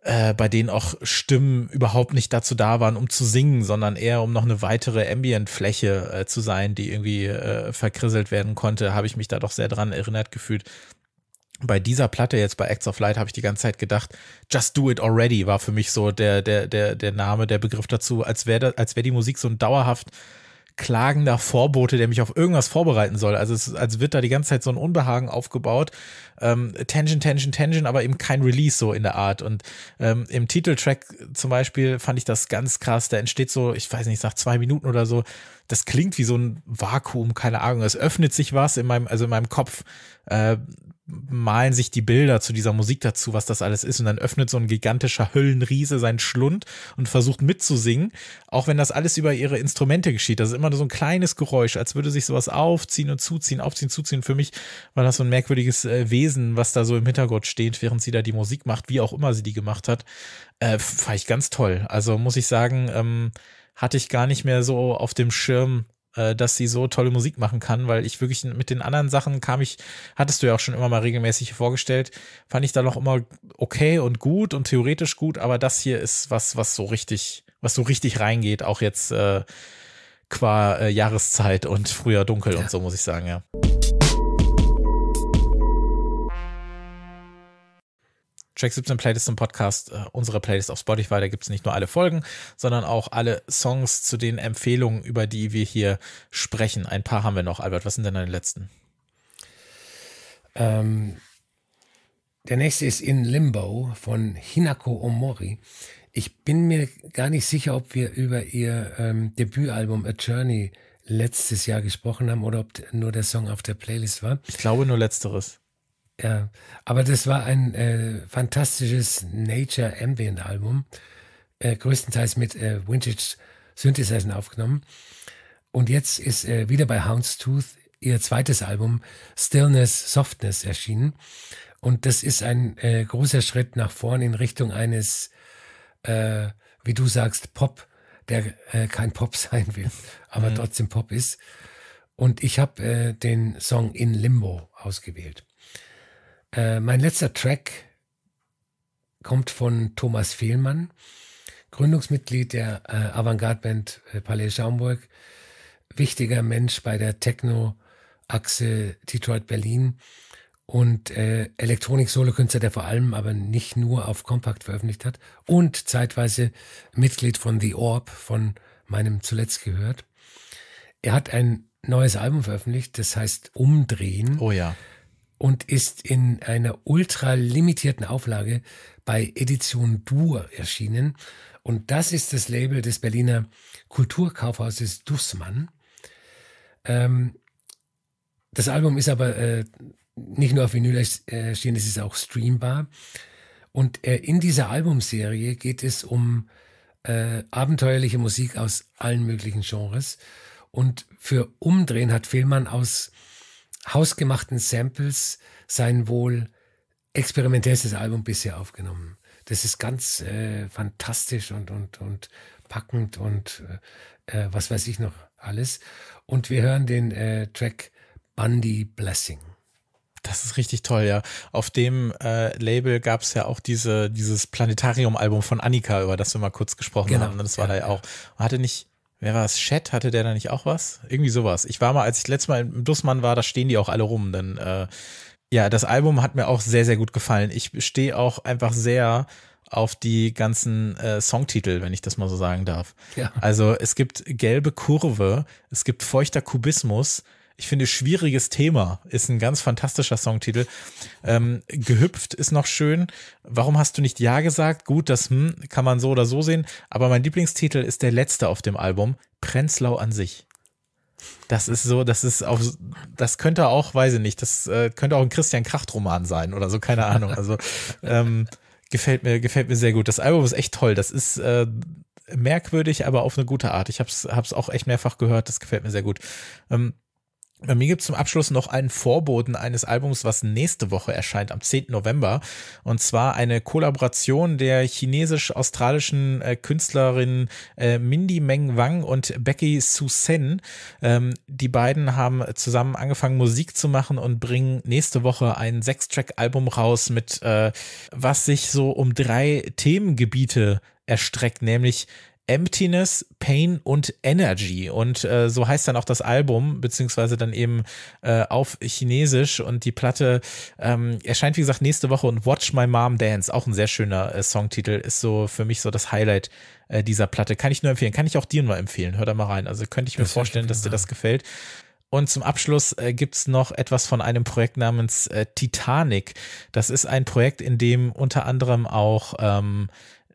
äh, bei denen auch Stimmen überhaupt nicht dazu da waren, um zu singen, sondern eher um noch eine weitere Ambient-Fläche äh, zu sein, die irgendwie äh, verkrisselt werden konnte, habe ich mich da doch sehr dran erinnert gefühlt. Bei dieser Platte jetzt bei Acts of Light habe ich die ganze Zeit gedacht, Just Do It Already war für mich so der der der der Name, der Begriff dazu, als wäre als wäre die Musik so ein dauerhaft klagender Vorbote, der mich auf irgendwas vorbereiten soll. Also es als wird da die ganze Zeit so ein Unbehagen aufgebaut. Ähm, Tension, Tension, Tension, aber eben kein Release so in der Art. Und ähm, im Titeltrack zum Beispiel fand ich das ganz krass. Da entsteht so, ich weiß nicht, nach zwei Minuten oder so, das klingt wie so ein Vakuum, keine Ahnung. Es öffnet sich was in meinem, also in meinem Kopf. Äh, malen sich die Bilder zu dieser Musik dazu, was das alles ist. Und dann öffnet so ein gigantischer Höllenriese seinen Schlund und versucht mitzusingen, auch wenn das alles über ihre Instrumente geschieht. Das ist immer nur so ein kleines Geräusch, als würde sich sowas aufziehen und zuziehen, aufziehen, zuziehen. Für mich war das so ein merkwürdiges äh, Wesen, was da so im Hintergrund steht, während sie da die Musik macht, wie auch immer sie die gemacht hat. Äh, fand ich ganz toll. Also muss ich sagen, ähm, hatte ich gar nicht mehr so auf dem Schirm, äh, dass sie so tolle Musik machen kann, weil ich wirklich mit den anderen Sachen kam ich, hattest du ja auch schon immer mal regelmäßig vorgestellt, fand ich da noch immer okay und gut und theoretisch gut, aber das hier ist was, was so richtig, was so richtig reingeht, auch jetzt äh, qua äh, Jahreszeit und früher dunkel ja. und so, muss ich sagen, ja. Track 17 Playlist im Podcast, äh, unsere Playlist auf Spotify. Da gibt es nicht nur alle Folgen, sondern auch alle Songs zu den Empfehlungen, über die wir hier sprechen. Ein paar haben wir noch. Albert, was sind denn deine letzten? Ähm, der nächste ist In Limbo von Hinako Omori. Ich bin mir gar nicht sicher, ob wir über ihr ähm, Debütalbum A Journey letztes Jahr gesprochen haben oder ob nur der Song auf der Playlist war. Ich glaube nur letzteres. Ja, aber das war ein äh, fantastisches Nature Ambient Album, äh, größtenteils mit äh, Vintage Synthesizern aufgenommen. Und jetzt ist äh, wieder bei Houndstooth ihr zweites Album Stillness Softness erschienen. Und das ist ein äh, großer Schritt nach vorn in Richtung eines, äh, wie du sagst, Pop, der äh, kein Pop sein will, aber mhm. trotzdem Pop ist. Und ich habe äh, den Song In Limbo ausgewählt. Äh, mein letzter Track kommt von Thomas Fehlmann, Gründungsmitglied der äh, Avantgarde-Band äh, Palais Schaumburg, wichtiger Mensch bei der Techno-Achse Detroit-Berlin und äh, Elektronik-Solokünstler, der vor allem aber nicht nur auf Compact veröffentlicht hat und zeitweise Mitglied von The Orb, von meinem zuletzt gehört. Er hat ein neues Album veröffentlicht, das heißt Umdrehen. Oh ja und ist in einer ultra limitierten Auflage bei Edition Dur erschienen. Und das ist das Label des Berliner Kulturkaufhauses Dussmann. Ähm, das Album ist aber äh, nicht nur auf Vinyl erschienen, es ist auch streambar. Und äh, in dieser Albumserie geht es um äh, abenteuerliche Musik aus allen möglichen Genres. Und für Umdrehen hat Fehlmann aus hausgemachten Samples sein wohl experimentellstes Album bisher aufgenommen. Das ist ganz äh, fantastisch und, und, und packend und äh, äh, was weiß ich noch alles. Und wir hören den äh, Track Bundy Blessing. Das ist richtig toll, ja. Auf dem äh, Label gab es ja auch diese, dieses Planetarium-Album von Annika, über das wir mal kurz gesprochen genau. haben. Ne? Das war ja, da ja auch. Man hatte nicht, Wer war es? Chat? Hatte der da nicht auch was? Irgendwie sowas. Ich war mal, als ich letztes Mal im Dussmann war, da stehen die auch alle rum. Denn äh, ja, das Album hat mir auch sehr, sehr gut gefallen. Ich stehe auch einfach sehr auf die ganzen äh, Songtitel, wenn ich das mal so sagen darf. Ja. Also es gibt gelbe Kurve, es gibt feuchter Kubismus, ich finde, schwieriges Thema ist ein ganz fantastischer Songtitel. Ähm, gehüpft ist noch schön. Warum hast du nicht Ja gesagt? Gut, das hm, kann man so oder so sehen. Aber mein Lieblingstitel ist der letzte auf dem Album, Prenzlau an sich. Das ist so, das ist auf, das könnte auch, weiß ich nicht, das äh, könnte auch ein Christian Kracht-Roman sein oder so, keine Ahnung. Also ähm, gefällt mir, gefällt mir sehr gut. Das Album ist echt toll. Das ist äh, merkwürdig, aber auf eine gute Art. Ich habe es auch echt mehrfach gehört. Das gefällt mir sehr gut. Ähm, bei mir gibt es zum Abschluss noch einen Vorboten eines Albums, was nächste Woche erscheint, am 10. November. Und zwar eine Kollaboration der chinesisch-australischen äh, Künstlerin äh, Mindy Meng Wang und Becky Susen. Ähm, die beiden haben zusammen angefangen, Musik zu machen und bringen nächste Woche ein Sechstrack-Album raus, mit äh, was sich so um drei Themengebiete erstreckt, nämlich Emptiness, Pain und Energy. Und äh, so heißt dann auch das Album, beziehungsweise dann eben äh, auf Chinesisch. Und die Platte ähm, erscheint, wie gesagt, nächste Woche. Und Watch My Mom Dance, auch ein sehr schöner äh, Songtitel, ist so für mich so das Highlight äh, dieser Platte. Kann ich nur empfehlen. Kann ich auch dir nur empfehlen. Hör da mal rein. Also könnte ich mir das vorstellen, dass dir das gefällt. Und zum Abschluss äh, gibt's noch etwas von einem Projekt namens äh, Titanic. Das ist ein Projekt, in dem unter anderem auch ähm,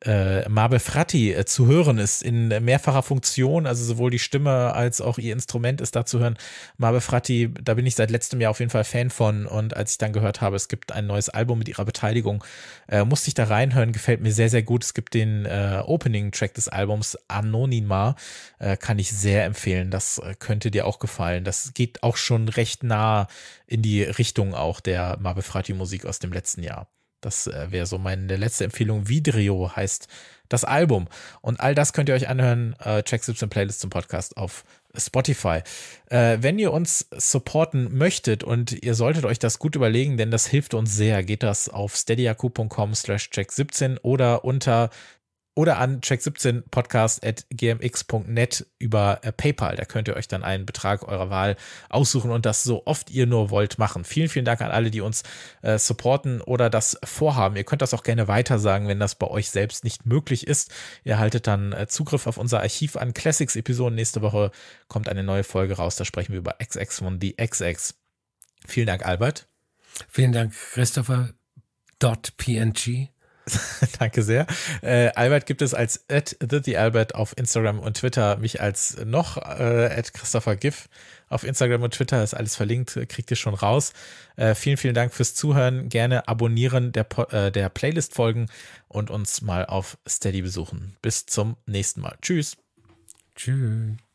äh, Mabe Fratti äh, zu hören ist in mehrfacher Funktion, also sowohl die Stimme als auch ihr Instrument ist da zu hören. Mabe Fratti, da bin ich seit letztem Jahr auf jeden Fall Fan von und als ich dann gehört habe, es gibt ein neues Album mit ihrer Beteiligung, äh, musste ich da reinhören, gefällt mir sehr, sehr gut. Es gibt den äh, Opening-Track des Albums Anonyma, äh, kann ich sehr empfehlen. Das äh, könnte dir auch gefallen. Das geht auch schon recht nah in die Richtung auch der Mabe Fratti-Musik aus dem letzten Jahr. Das äh, wäre so meine letzte Empfehlung. Vidrio heißt das Album. Und all das könnt ihr euch anhören. Äh, Check 17 Playlist zum Podcast auf Spotify. Äh, wenn ihr uns supporten möchtet und ihr solltet euch das gut überlegen, denn das hilft uns sehr, geht das auf steadyaku.com slash check17 oder unter oder an check17podcast.gmx.net über äh, PayPal. Da könnt ihr euch dann einen Betrag eurer Wahl aussuchen und das so oft ihr nur wollt machen. Vielen, vielen Dank an alle, die uns äh, supporten oder das vorhaben. Ihr könnt das auch gerne weitersagen, wenn das bei euch selbst nicht möglich ist. Ihr erhaltet dann äh, Zugriff auf unser Archiv an Classics-Episoden. Nächste Woche kommt eine neue Folge raus. Da sprechen wir über XX von die XX. Vielen Dank, Albert. Vielen Dank, Christopher. Dot .png Danke sehr. Äh, Albert gibt es als TheAlbert auf Instagram und Twitter, mich als noch äh, Christopher Giff auf Instagram und Twitter, ist alles verlinkt, kriegt ihr schon raus. Äh, vielen, vielen Dank fürs Zuhören. Gerne abonnieren der, äh, der Playlist folgen und uns mal auf Steady besuchen. Bis zum nächsten Mal. Tschüss. Tschüss.